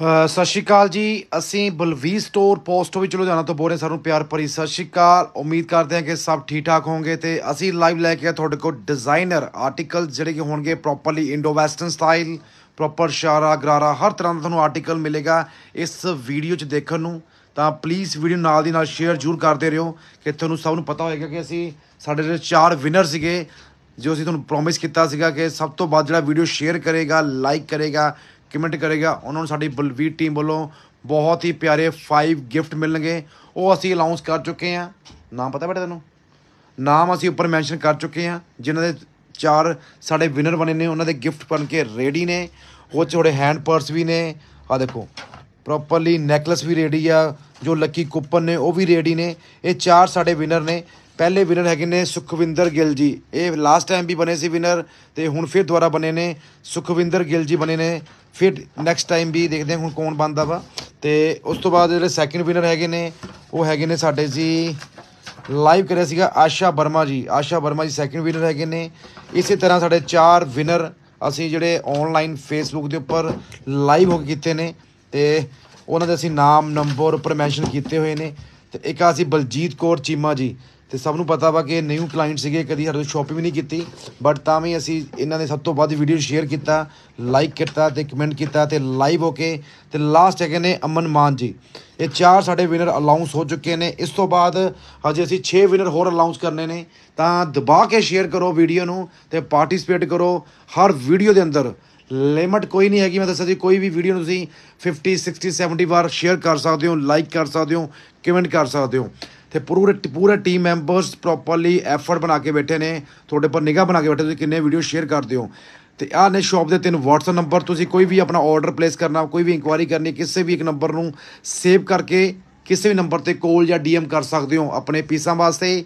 ਸਤਿ ਸ਼੍ਰੀ ਅਕਾਲ ਜੀ ਅਸੀਂ ਬਲਵੀ ਸਟੋਰ ਪੋਸਟ ਵਿੱਚ ਲੁਧਿਆਣਾ ਤੋਂ ਬੋਲ ਰਹੇ ਸਾਨੂੰ ਪਿਆਰ ਭਰੀ ਸਤਿ ਸ਼੍ਰੀ ਅਕਾਲ ਉਮੀਦ ਕਰਦੇ ਹਾਂ ਕਿ ਸਭ ਠੀਕ ਠਾਕ ਹੋਵੋਗੇ ਤੇ ਅਸੀਂ ਲਾਈਵ ਲੈ ਕੇ ਤੁਹਾਡੇ ਕੋਲ ਡਿਜ਼ਾਈਨਰ ਆਰਟੀਕਲ ਜਿਹੜੇ ਕਿ ਹੋਣਗੇ properly Indo western style proper sharara gharara ਹਰ ਤਰ੍ਹਾਂ ਦਾ ਤੁਹਾਨੂੰ ਆਰਟੀਕਲ ਮਿਲੇਗਾ ਇਸ ਵੀਡੀਓ 'ਚ ਦੇਖਣ ਨੂੰ ਤਾਂ ਪਲੀਜ਼ ਵੀਡੀਓ ਨਾਲ ਦੀ ਨਾਲ ਸ਼ੇਅਰ ਜ਼ਰੂਰ ਕਰਦੇ ਰਹੋ ਕਿ ਤੁਹਾਨੂੰ ਸਭ ਨੂੰ ਪਤਾ ਹੋਏਗਾ ਕਿ ਅਸੀਂ ਸਾਡੇ ਦੇ ਚਾਰ ਵਿਨਰ ਸੀਗੇ ਜੋ ਅਸੀਂ ਤੁਹਾਨੂੰ ਪ੍ਰੋਮਿਸ ਕੀਤਾ ਸੀਗਾ ਕਿ ਸਭ ਤੋਂ ਵੱਧ ਜਿਹੜਾ ਵੀਡੀਓ ਸ਼ੇਅਰ ਕਰੇਗਾ ਲਾਈਕ ਕਰੇਗਾ ਕਮੈਂਟ ਕਰੇਗਾ ਉਹਨਾਂ ਨੂੰ ਸਾਡੀ ਬਲਵੀਰ ਟੀਮ ਵੱਲੋਂ ਬਹੁਤ ਹੀ ਪਿਆਰੇ 5 ਗਿਫਟ ਮਿਲਣਗੇ ਉਹ ਅਸੀਂ ਅਨਾਉਂਸ ਕਰ ਚੁੱਕੇ ਹਾਂ ਨਾਮ ਪਤਾ ਬੇਟਾ ਤੈਨੂੰ ਨਾਮ ਅਸੀਂ ਉੱਪਰ ਮੈਂਸ਼ਨ ਕਰ ਚੁੱਕੇ ਹਾਂ ਜਿਨ੍ਹਾਂ ਦੇ ਚਾਰ ਸਾਡੇ ਵਿਨਰ ਬਣੇ ਨੇ ਉਹਨਾਂ ਦੇ ਗਿਫਟ ਬਣ ਕੇ ਰੈਡੀ ਨੇ ਉਹ ਛੋੜੇ ਹੈਂਡ ਪਰਸ ਵੀ ਨੇ ਆ ਦੇਖੋ ਪ੍ਰੋਪਰਲੀ ਨੈਕਲਸ ਵੀ ਰੈਡੀ ਆ ਜੋ ਲੱਕੀ ਕੂਪਨ ਨੇ ਉਹ ਵੀ ਰੈਡੀ ਨੇ ਇਹ ਚਾਰ ਸਾਡੇ ਵਿਨਰ ਨੇ ਪਹਿਲੇ ਵਿਨਰ ਹੈਗੇ ਨੇ ਸੁਖਵਿੰਦਰ ਗਿੱਲ ਜੀ ਇਹ ਲਾਸਟ ਟਾਈਮ ਵੀ ਬਣੇ ਸੀ ਵਿਨਰ ਤੇ ਹੁਣ ਫਿਰ ਦੁਬਾਰਾ ਬਣੇ ਨੇ ਸੁਖਵਿੰਦਰ ਗਿੱਲ ਜੀ ਬਣੇ ਨੇ ਫਿਰ ਨੈਕਸਟ ਟਾਈਮ ਵੀ ਦੇਖਦੇ ਹਾਂ ਹੁਣ ਕੌਣ ਬਣਦਾ ਵਾ ਤੇ ਉਸ ਤੋਂ ਬਾਅਦ ਜਿਹੜੇ ਸੈਕਿੰਡ ਵਿਨਰ ਹੈਗੇ ਨੇ ਉਹ ਹੈਗੇ ਨੇ ਸਾਡੇ ਜੀ ਲਾਈਵ ਕਰਿਆ ਸੀਗਾ ਆਸ਼ਾ ਵਰਮਾ ਜੀ ਆਸ਼ਾ ਵਰਮਾ ਜੀ ਸੈਕਿੰਡ ਵਿਨਰ ਹੈਗੇ ਨੇ ਇਸੇ ਤਰ੍ਹਾਂ ਸਾਡੇ ਚਾਰ ਵਿਨਰ ਅਸੀਂ ਜਿਹੜੇ ਆਨਲਾਈਨ ਫੇਸਬੁੱਕ ਦੇ ਉੱਪਰ ਲਾਈਵ ਹੋ ਕੇ ਕੀਤੇ ਨੇ ਤੇ ਉਹਨਾਂ ਦੇ ਅਸੀਂ ਨਾਮ ਨੰਬਰ ਉੱਪਰ ਮੈਂਸ਼ਨ ਕੀਤੇ ਹੋਏ ਨੇ ਤੇ ਇੱਕ ਆ ਸੀ ਬਲਜੀਤ ਕੌਰ ਚੀਮਾ ਜੀ ਤੇ ਸਭ ਨੂੰ ਪਤਾ ਵਾ ਕਿ ਇਹ ਨਿਊ ਕਲਾਇੰਟ ਸੀਗੇ ਕਦੀ ਹਰ ਸ਼ਾਪਿੰਗ ਨਹੀਂ ਕੀਤੀ ਬਟ ਤਾਂ ਵੀ ਅਸੀਂ ਇਹਨਾਂ ਦੇ ਸਭ ਤੋਂ ਵੱਧ ਵੀਡੀਓ ਸ਼ੇਅਰ ਕੀਤਾ ਲਾਈਕ ਕੀਤਾ ਤੇ ਕਮੈਂਟ ਕੀਤਾ ਤੇ ਲਾਈਵ ਹੋ ਕੇ ਤੇ ਲਾਸਟ ਹੈਗੇ ਨੇ ਅਮਨ ਮਾਨ ਜੀ ਇਹ ਚਾਰ ਸਾਡੇ ਵਿਨਰ ਅਲਾਉਂਸ ਹੋ ਚੁੱਕੇ ਨੇ ਇਸ ਤੋਂ ਬਾਅਦ ਹਜੇ ਅਸੀਂ 6 ਵਿਨਰ ਹੋਰ ਅਲਾਉਂਸ ਕਰਨੇ ਨੇ ਤਾਂ ਦਬਾ ਕੇ ਸ਼ੇਅਰ ਕਰੋ ਵੀਡੀਓ ਨੂੰ ਤੇ ਪਾਰਟਿਸਿਪੇਟ ਕਰੋ ਹਰ ਵੀਡੀਓ ਦੇ ਅੰਦਰ ਲਿਮਟ ਕੋਈ ਨਹੀਂ ਹੈਗੀ ਮੈਂ ਦੱਸਿਆ ਸੀ ਕੋਈ ਵੀ ਵੀਡੀਓ ਨੂੰ ਤੁਸੀਂ 50 60 70 ਵਾਰ ਸ਼ੇਅਰ ਕਰ ਸਕਦੇ ਹੋ ਲਾਈਕ ਕਰ ਸਕਦੇ ਹੋ ਕਮੈਂਟ ਕਰ ਸਕਦੇ ਹੋ ਤੇ ਪੂਰੇ ਪੂਰੇ ਟੀਮ ਮੈਂਬਰਸ ਪ੍ਰੋਪਰਲੀ ਐਫਰਟ ਬਣਾ ਕੇ ਬੈਠੇ ਨੇ ਤੁਹਾਡੇ ਪਰ ਨਿਗਾਹ ਬਣਾ ਕੇ ਬੈਠੇ ਤੁਸੀਂ ਕਿੰਨੇ ਵੀਡੀਓ ਸ਼ੇਅਰ ਕਰਦੇ ਹੋ ਤੇ ਆਹ ਨੇ ਸ਼ਾਪ ਦੇ ਤਿੰਨ WhatsApp ਨੰਬਰ ਤੁਸੀਂ ਕੋਈ ਵੀ ਆਪਣਾ ਆਰਡਰ ਪਲੇਸ ਕਰਨਾ ਕੋਈ ਵੀ ਇਨਕੁਆਇਰੀ ਕਰਨੀ ਕਿਸੇ ਵੀ ਇੱਕ ਨੰਬਰ ਨੂੰ ਸੇਵ ਕਰਕੇ ਕਿਸੇ ਵੀ ਨੰਬਰ ਤੇ ਕਾਲ ਜਾਂ ਡੀਐਮ ਕਰ ਸਕਦੇ ਹੋ ਆਪਣੇ ਪੀਸਾਂ ਵਾਸਤੇ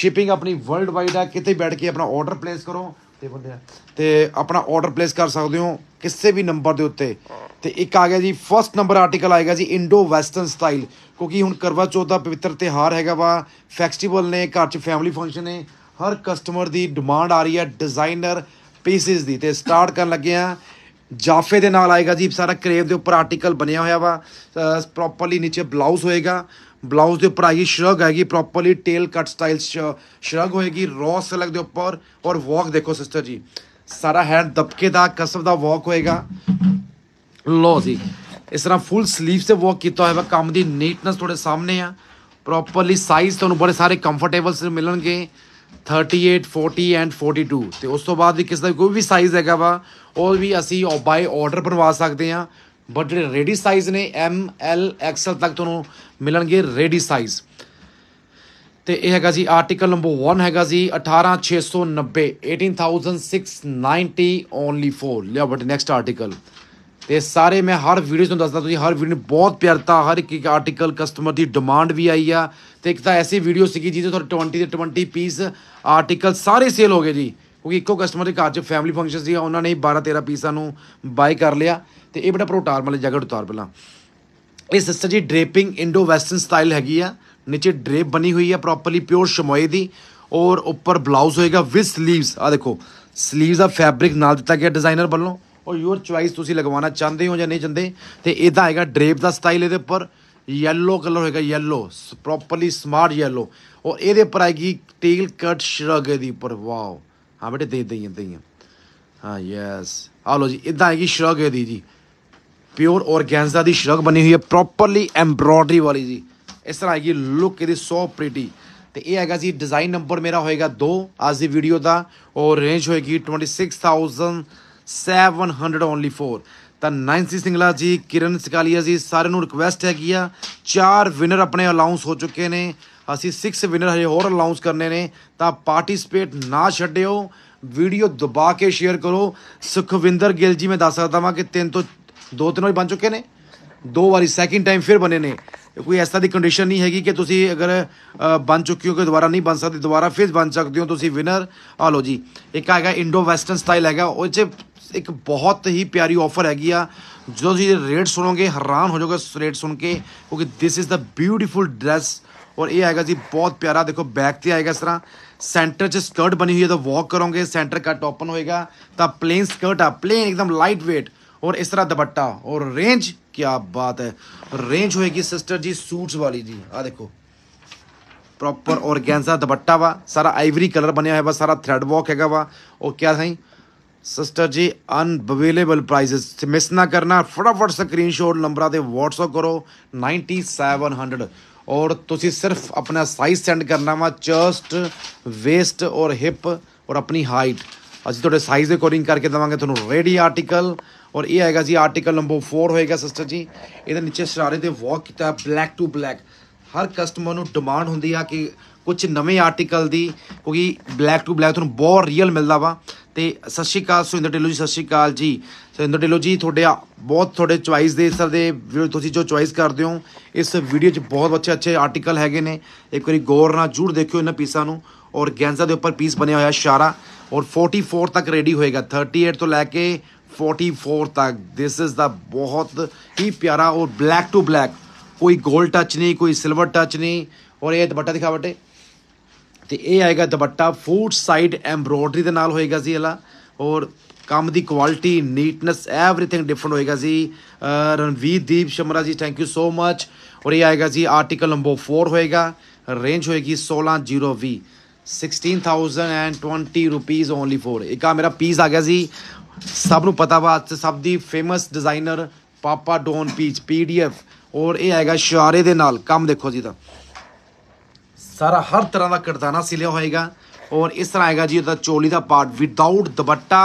ਸ਼ਿਪਿੰਗ ਆਪਣੀ ਵਰਲਡ ਵਾਈਡ ਆ ਕਿਤੇ ਬੈਠ ਕੇ ਆਪਣਾ ਆਰਡਰ ਪਲੇਸ ਕਰੋ ਤੇ ਬੰਦੇ ਤੇ ਆਪਣਾ ਆਰਡਰ ਪਲੇਸ ਕਰ ਸਕਦੇ ਹੋ ਕਿਸੇ ਵੀ ਨੰਬਰ ਦੇ ਉੱਤੇ ਤੇ ਇੱਕ ਆ ਗਿਆ ਜੀ ਫਸਟ ਨੰਬਰ ਆਰਟੀਕਲ ਆਏਗਾ ਜੀ ਇੰਡੋ ਵੈਸਟਰਨ ਸਟਾਈਲ ਕਿਉਂਕਿ ਹੁਣ ਕਰਵਾ ਚੌਥ ਦਾ ਪਵਿੱਤਰ ਤਿਹਾਰ ਹੈਗਾ ਵਾ ਫੈਸਟੀਵਲ ਨੇ ਘਰ 'ਚ ਫੈਮਿਲੀ ਫੰਕਸ਼ਨ ਨੇ ਹਰ ਕਸਟਮਰ ਦੀ ਡਿਮਾਂਡ ਆ ਰਹੀ ਹੈ ਡਿਜ਼ਾਈਨਰ ਪੀਸਿਸ ਦੀ ਤੇ ਸਟਾਰਟ ਕਰਨ ਲੱਗੇ ਆ ਜਾਫੇ ਦੇ ਨਾਲ ਆਏਗਾ ਜੀ ਸਾਰਾ ਕਰੇਵ ਦੇ ਉੱਪਰ ਆਰਟੀਕਲ ਬਣਿਆ ਹੋਇਆ ਵਾ ਪ੍ਰੋਪਰਲੀ ਨੀਚੇ ਬਲਾਊਜ਼ ਹੋਏਗਾ ਬਲਾਊਜ਼ ਦੇ ਉੱਪਰ ਆਈ ਸ਼ਰਗ ਆਏਗੀ properly tail cut style shrug ਹੋਏਗੀ ਰੋਸ ਸਿਲਕ ਦੇ ਉੱਪਰ ਔਰ ਵਾਕ ਦੇਖੋ ਸਿਸਟਰ ਜੀ ਸਾਰਾ ਹੈਂਡ ਦਬਕੇ ਦਾ ਕਸਬ ਦਾ ਵਾਕ ਹੋਏਗਾ ਲੋ ਜੀ ਇਸ ਤਰ੍ਹਾਂ ਫੁੱਲ ਸਲੀਵਸ ਤੇ ਵਾਕ ਕੀਤਾ ਹੋਇਆ ਕੰਮ ਦੀ ਨੀਟਨੈਸ ਤੁਹਾਡੇ ਸਾਹਮਣੇ ਆ ਪ੍ਰੋਪਰਲੀ ਸਾਈਜ਼ ਤੁਹਾਨੂੰ ਬੜੇ ਸਾਰੇ ਕੰਫਰਟੇਬਲਸ ਮਿਲਣਗੇ 38 40 ਐਂਡ 42 ਤੇ ਉਸ ਤੋਂ ਬਾਅਦ ਵੀ ਕਿਸੇ ਦਾ ਕੋਈ ਵੀ ਸਾਈਜ਼ ਹੈਗਾ ਵਾ ਉਹ ਵੀ ਅਸੀਂ ਬਾਈ ਆਰਡਰ ਬਣਵਾ ਸਕਦੇ ਆ ਬਟ ਜਿਹੜੇ ਰੈਡੀ ਸਾਈਜ਼ ਨੇ ਐਮ ਐਲ ਐਕਸਲ ਤੱਕ ਤੁਹਾਨੂੰ ਮਿਲਣਗੇ ਰੈਡੀ ਸਾਈਜ਼ ਤੇ ਇਹ ਹੈਗਾ ਜੀ ਆਰਟੀਕਲ ਨੰਬਰ 1 ਹੈਗਾ ਜੀ 18690 18690 ਓਨਲੀ 4 ਲਿਆ ਬਟ ਨੈਕਸਟ ਆਰਟੀਕਲ ਤੇ ਸਾਰੇ ਮੈਂ ਹਰ ਵੀਡੀਓ ਤੋਂ ਦੱਸਦਾ ਤੁਸੀਂ ਹਰ ਵੀਡੀਓ ਨੂੰ ਬਹੁਤ ਪਿਆਰ ਦਿੱਤਾ ਹਰ ਇੱਕ ਆਰਟੀਕਲ ਕਸਟਮਰ ਦੀ ਡਿਮਾਂਡ ਵੀ ਆਈ ਆ ਤੇ ਇੱਕ ਤਾਂ ਐਸੀ ਵੀਡੀਓ ਸੀਗੀ ਜਿਹਦੇ ਤੁਹਾਡੇ 20 ਤੇ 20 ਪੀਸ ਆਰਟੀਕਲ ਸਾਰੇ ਸੇਲ ਹੋ ਗਏ ਜੀ ਕਿਉਂਕਿ ਇੱਕੋ ਕਸਟਮਰ ਦੇ ਘਰ 'ਚ ਫੈਮਿਲੀ ਫੰਕਸ਼ਨ ਸੀ ਉਹਨਾਂ ਨੇ 12 13 ਪੀਸਾਂ ਨੂੰ ਬਾਈ ਕਰ ਲਿਆ ਤੇ ਇਹ ਬੜਾ ਪ੍ਰੋਟਾਰ ਮਲੇ ਜਗੜ ਉਤਾਰ ਪਹਿਲਾਂ ਇਹ ਸਿਸਟਰ ਜੀ ਡਰੇਪਿੰਗ ਇੰਡੋ ਵੈਸਟਰਨ ਸਟਾਈਲ ਹੈਗੀ ਆ ਨੀਚੇ ਡ੍ਰੇਪ ਬਣੀ ਹੋਈ ਆ ਪ੍ਰੋਪਰਲੀ ਪਿਓਰ ਸ਼ਮੋਏ ਦੀ ਔਰ ਉੱਪਰ ਬਲਾਊਜ਼ ਹੋਏਗਾ ਵਿਦ ਸਲੀਵਸ ਆ ਦੇਖੋ ਸਲੀਵਸ ਦਾ ਫੈਬਰਿਕ ਨਾਲ ਦਿੱਤਾ ਗਿਆ ਡਿਜ਼ਾਈਨਰ ਵੱਲੋਂ ਔਰ ਯੂਰ ਚੁਆਇਸ ਤੁਸੀਂ ਲਗਵਾਉਣਾ ਚਾਹੁੰਦੇ ਹੋ ਜਾਂ ਨਹੀਂ ਚਾਹੁੰਦੇ ਤੇ ਇਹਦਾ ਆਏਗਾ ਡ੍ਰੇਪ ਦਾ ਸਟਾਈਲ ਇਹਦੇ ਉੱਪਰ yellow ਕਲਰ ਹੋਏਗਾ yellow ਪ੍ਰੋਪਰਲੀ ਸਮਾਰਟ yellow ਔਰ ਇਹਦੇ ਉੱਪਰ ਆਏਗੀ ਟੇਲ ਕਟ ਸ਼ਰਗ ਦੀ ਪਰ ਵਾਓ ਹਾਂ ਬੇਟੇ ਦੇ ਦਈਆਂ ਦਈਆਂ ਹਾਂ ਯੈਸ ਆ ਲੋ ਜੀ ਇਦਾਂ ਹੈਗੀ ਸ਼ਰਗ ਦੀ ਜੀ ਪਿਓਰ ਆਰਗੈਂਜ਼ਾ ਦੀ ਸ਼ਰਗ ਬਣੀ ਹੋਈ ਹੈ ਪ੍ਰੋਪਰਲੀ ਐਮਬ੍ਰੋਇਡਰੀ ਵਾਲੀ ਜੀ ਇਸ ਤਰ੍ਹਾਂ ਹੈਗੀ ਲੁੱਕ ਇਹਦੀ ਸੋ ਪ੍ਰੀਟੀ ਤੇ ਇਹ ਹੈਗਾ ਜੀ ਡਿਜ਼ਾਈਨ ਨੰਬਰ ਮੇਰਾ ਹੋਏਗਾ 2 ਅੱਜ ਦੀ ਵੀਡੀਓ ਦਾ ਔਰ ਰੇਂਜ ਹੋਏਗੀ 26700 ਓਨਲੀ 4 ਤਾਂ 96 ਸਿੰਗਲਾ ਜੀ ਕਿਰਨ ਸਕਾਲੀਆ ਜੀ ਸਾਰਿਆਂ ਨੂੰ ਰਿਕਵੈਸਟ ਹੈਗੀ ਆ ਚਾਰ ਵਿਨਰ ਆਪਣੇ ਅਨਾਉਂਸ ਹੋ ਚੁੱਕੇ ਨੇ ਅਸੀਂ 6 ਵਿਨਰ ਹਜੇ ਹੋਰ ਅਨਾਉਂਸ ਕਰਨੇ ਨੇ ਤਾਂ ਪਾਰਟਿਸਿਪੇਟ ਨਾ ਛੱਡਿਓ ਵੀਡੀਓ ਦਬਾ ਕੇ ਸ਼ੇਅਰ ਕਰੋ ਸੁਖਵਿੰਦਰ ਗਿੱਲ ਜੀ ਮੈਂ ਦੱਸ ਸਕਦਾ ਵਾਂ ਕਿ ਤਿੰਨ ਤੋਂ ਦੋ ਤਿੰਨ ਵਾਰੀ ਬਣ ਚੁੱਕੇ ਨੇ ਦੋ ਵਾਰੀ ਸੈਕਿੰਡ ਟਾਈਮ ਫਿਰ ਬਣੇ ਨੇ ਕੋਈ ਐਸਾ ਦੀ ਕੰਡੀਸ਼ਨ ਨਹੀਂ ਹੈਗੀ ਕਿ ਤੁਸੀਂ ਅਗਰ ਬਣ ਚੁੱਕੇ ਹੋ ਕਿ ਦੁਬਾਰਾ ਨਹੀਂ ਬਣ ਸਕਦੇ ਦੁਬਾਰਾ ਫਿਰ ਬਣ ਸਕਦੇ ਹੋ ਤੁਸੀਂ ਵਿਨਰ ਆ ਲੋ ਜੀ ਇੱਕ ਹੈਗਾ ਇੰਡੋ ਵੈਸਟਰਨ ਸਟਾਈਲ ਹੈਗਾ ਉਹ ਚ ਇੱਕ ਬਹੁਤ ਹੀ ਪਿਆਰੀ ਆਫਰ ਹੈਗੀ ਆ ਜਦੋਂ ਤੁਸੀਂ ਰੇਟ ਸੁਣੋਗੇ ਹੈਰਾਨ ਹੋ ਜਾਓਗੇ ਰੇਟ ਸੁਣ ਕੇ ਕਿਉਂਕਿ this is the beautiful dress और ये आएगा जी बहुत प्यारा देखो बैक थी आएगा इस तरह सेंटर से स्कर्ट बनी हुई है तो वॉक करोगे सेंटर कट ओपन होएगा तो प्लेन स्कर्ट है प्लेन एकदम लाइट वेट और इस तरह दुपट्टा और रेंज क्या बात है रेंज होएगी सिस्टर जी सूट्स वाली जी आ देखो प्रॉपर और गेंजा दुपट्टा वा सारा आइवरी कलर बने हुआ है सारा थ्रेड वॉक है वा और क्या सही सिस्टर जी अनबेलेबल प्राइज मिस ना करना फटाफट स्क्रीनशॉट नंबर से वॉट्सअप करो नाइनटी सैवन हंड्रड ਔਰ ਤੁਸੀਂ ਸਿਰਫ ਆਪਣਾ ਸਾਈਜ਼ ਸੈਂਡ ਕਰਨਾ ਵਾ ਚਸਟ ਵੇਸਟ ਔਰ ਹਿਪ ਔਰ ਆਪਣੀ ਹਾਈਟ ਅਸੀਂ ਤੁਹਾਡੇ ਸਾਈਜ਼ ਦੇ ਅਕੋਰਡਿੰਗ ਕਰਕੇ ਦਵਾਂਗੇ ਤੁਹਾਨੂੰ ਰੈਡੀ ਆਰਟੀਕਲ ਔਰ ਇਹ ਆਏਗਾ ਜੀ ਆਰਟੀਕਲ ਨੰਬਰ 4 ਹੋਏਗਾ ਸਿਸਟਰ ਜੀ ਇਹਦੇ ਨੀਚੇ ਸ਼ਰਾਰੇ ਦੇ ਵਾਕ ਕੀਤਾ ਬਲੈਕ ਟੂ ਬਲੈਕ ਹਰ ਕਸਟਮਰ ਨੂੰ ਡਿਮਾਂਡ ਹੁੰਦੀ ਆ ਕਿ ਕੁਝ ਨਵੇਂ ਆਰਟੀਕਲ ਦੀ ਕਿਉਂਕਿ ਬਲੈਕ ਟੂ ਬਲੈਕ ਤੁਹਾਨੂੰ ਬਹੁਤ ਰੀਅਲ ਮਿਲਦਾ ਵਾ ਤੇ ਸਤਿ ਸ਼੍ਰੀ ਅਕਾਲ ਸੁਰਿੰਦਰ ਢਿੱਲੋਂ ਜੀ ਸਤਿ ਸ਼੍ਰੀ ਅਕਾਲ ਜੀ ਸੁਰਿੰਦਰ ਢਿੱਲੋਂ ਜੀ ਤੁਹਾਡੇ ਬਹੁਤ ਤੁਹਾਡੇ ਚੁਆਇਸ ਦੇ ਸਰ ਦੇ ਤੁਸੀਂ ਜੋ ਚੁਆਇਸ ਕਰਦੇ ਹੋ ਇਸ ਵੀਡੀਓ 'ਚ ਬਹੁਤ ਅੱਛੇ ਅੱਛੇ ਆਰਟੀਕਲ ਹੈਗੇ ਨੇ ਇੱਕ ਵਾਰੀ ਗੌਰ ਨਾਲ ਜੂੜ ਦੇਖਿਓ ਇਹਨਾਂ ਪੀਸਾਂ ਨੂੰ ਔਰ ਗੈਂਜ਼ਾ ਦੇ ਉੱਪਰ ਪੀਸ ਬਣਿਆ ਹੋਇਆ ਇਸ਼ਾਰਾ ਔਰ 44 ਤੱਕ ਰੈਡੀ ਹੋਏਗਾ 38 ਤੋਂ ਲੈ ਕੇ 44 ਤੱਕ ਥਿਸ ਇਜ਼ ਦਾ ਬਹੁਤ ਹੀ ਪਿਆਰਾ ਔਰ ਬਲੈਕ ਟੂ ਬਲੈਕ ਕੋਈ 골ਡ ਟੱਚ ਨਹੀਂ ਕੋਈ ਸਿਲਵਰ ਟੱਚ ਨਹੀਂ ਔਰ ਇਹ ਦੁਪੱਟਾ ਦਿਖਾ ਬਟੇ ਤੇ ਇਹ ਆਏਗਾ ਦੁਪੱਟਾ ਫੂਡ ਸਾਈਡ ਐਮਬ੍ਰੋਇਡਰੀ ਦੇ ਨਾਲ ਹੋਏਗਾ ਜੀ ਇਹਲਾ ਔਰ ਕੰਮ ਦੀ ਕੁਆਲਿਟੀ ਨੀਟਨੈਸ ਐਵਰੀਥਿੰਗ ਡਿਫਰੈਂਟ ਹੋਏਗਾ ਜੀ ਰਣਵੀਰਦੀਪ ਸ਼ਮਰਾ ਜੀ ਥੈਂਕ ਯੂ ਸੋ ਮਚ ਔਰ ਇਹ ਆਏਗਾ ਜੀ ਆਰਟੀਕਲ ਨੰਬਰ 4 ਹੋਏਗਾ ਰੇਂਜ ਹੋਏਗੀ 1620 16020 ਰੁਪੀਸ ਓਨਲੀ ਫੋਰ ਇੱਕ ਆ ਮੇਰਾ ਪੀਸ ਆ ਗਿਆ ਜੀ ਸਭ ਨੂੰ ਪਤਾ ਵਾ ਸਭ ਦੀ ਫੇਮਸ ਡਿਜ਼ਾਈਨਰ ਪਾਪਾ ਡੋਨ ਪੀਚ ਪੀਡੀਐਫ ਔਰ ਇਹ ਆਏਗਾ ਸ਼ਾਰੇ ਦੇ ਨਾਲ ਕੰਮ ਦੇਖੋ ਜੀ ਤਾਂ ਸਾਰਾ ਹਰ ਤਰ੍ਹਾਂ ਦਾ ਕਰਦਾਨਾ ਸਿਲਿਆ ਹੋਏਗਾ ਔਰ ਇਸ ਤਰ੍ਹਾਂ ਆਏਗਾ ਜੀ ਉਹਦਾ ਚੋਲੀ ਦਾ ਪਾਰਟ ਵਿਦਆਊਟ ਦੁਪੱਟਾ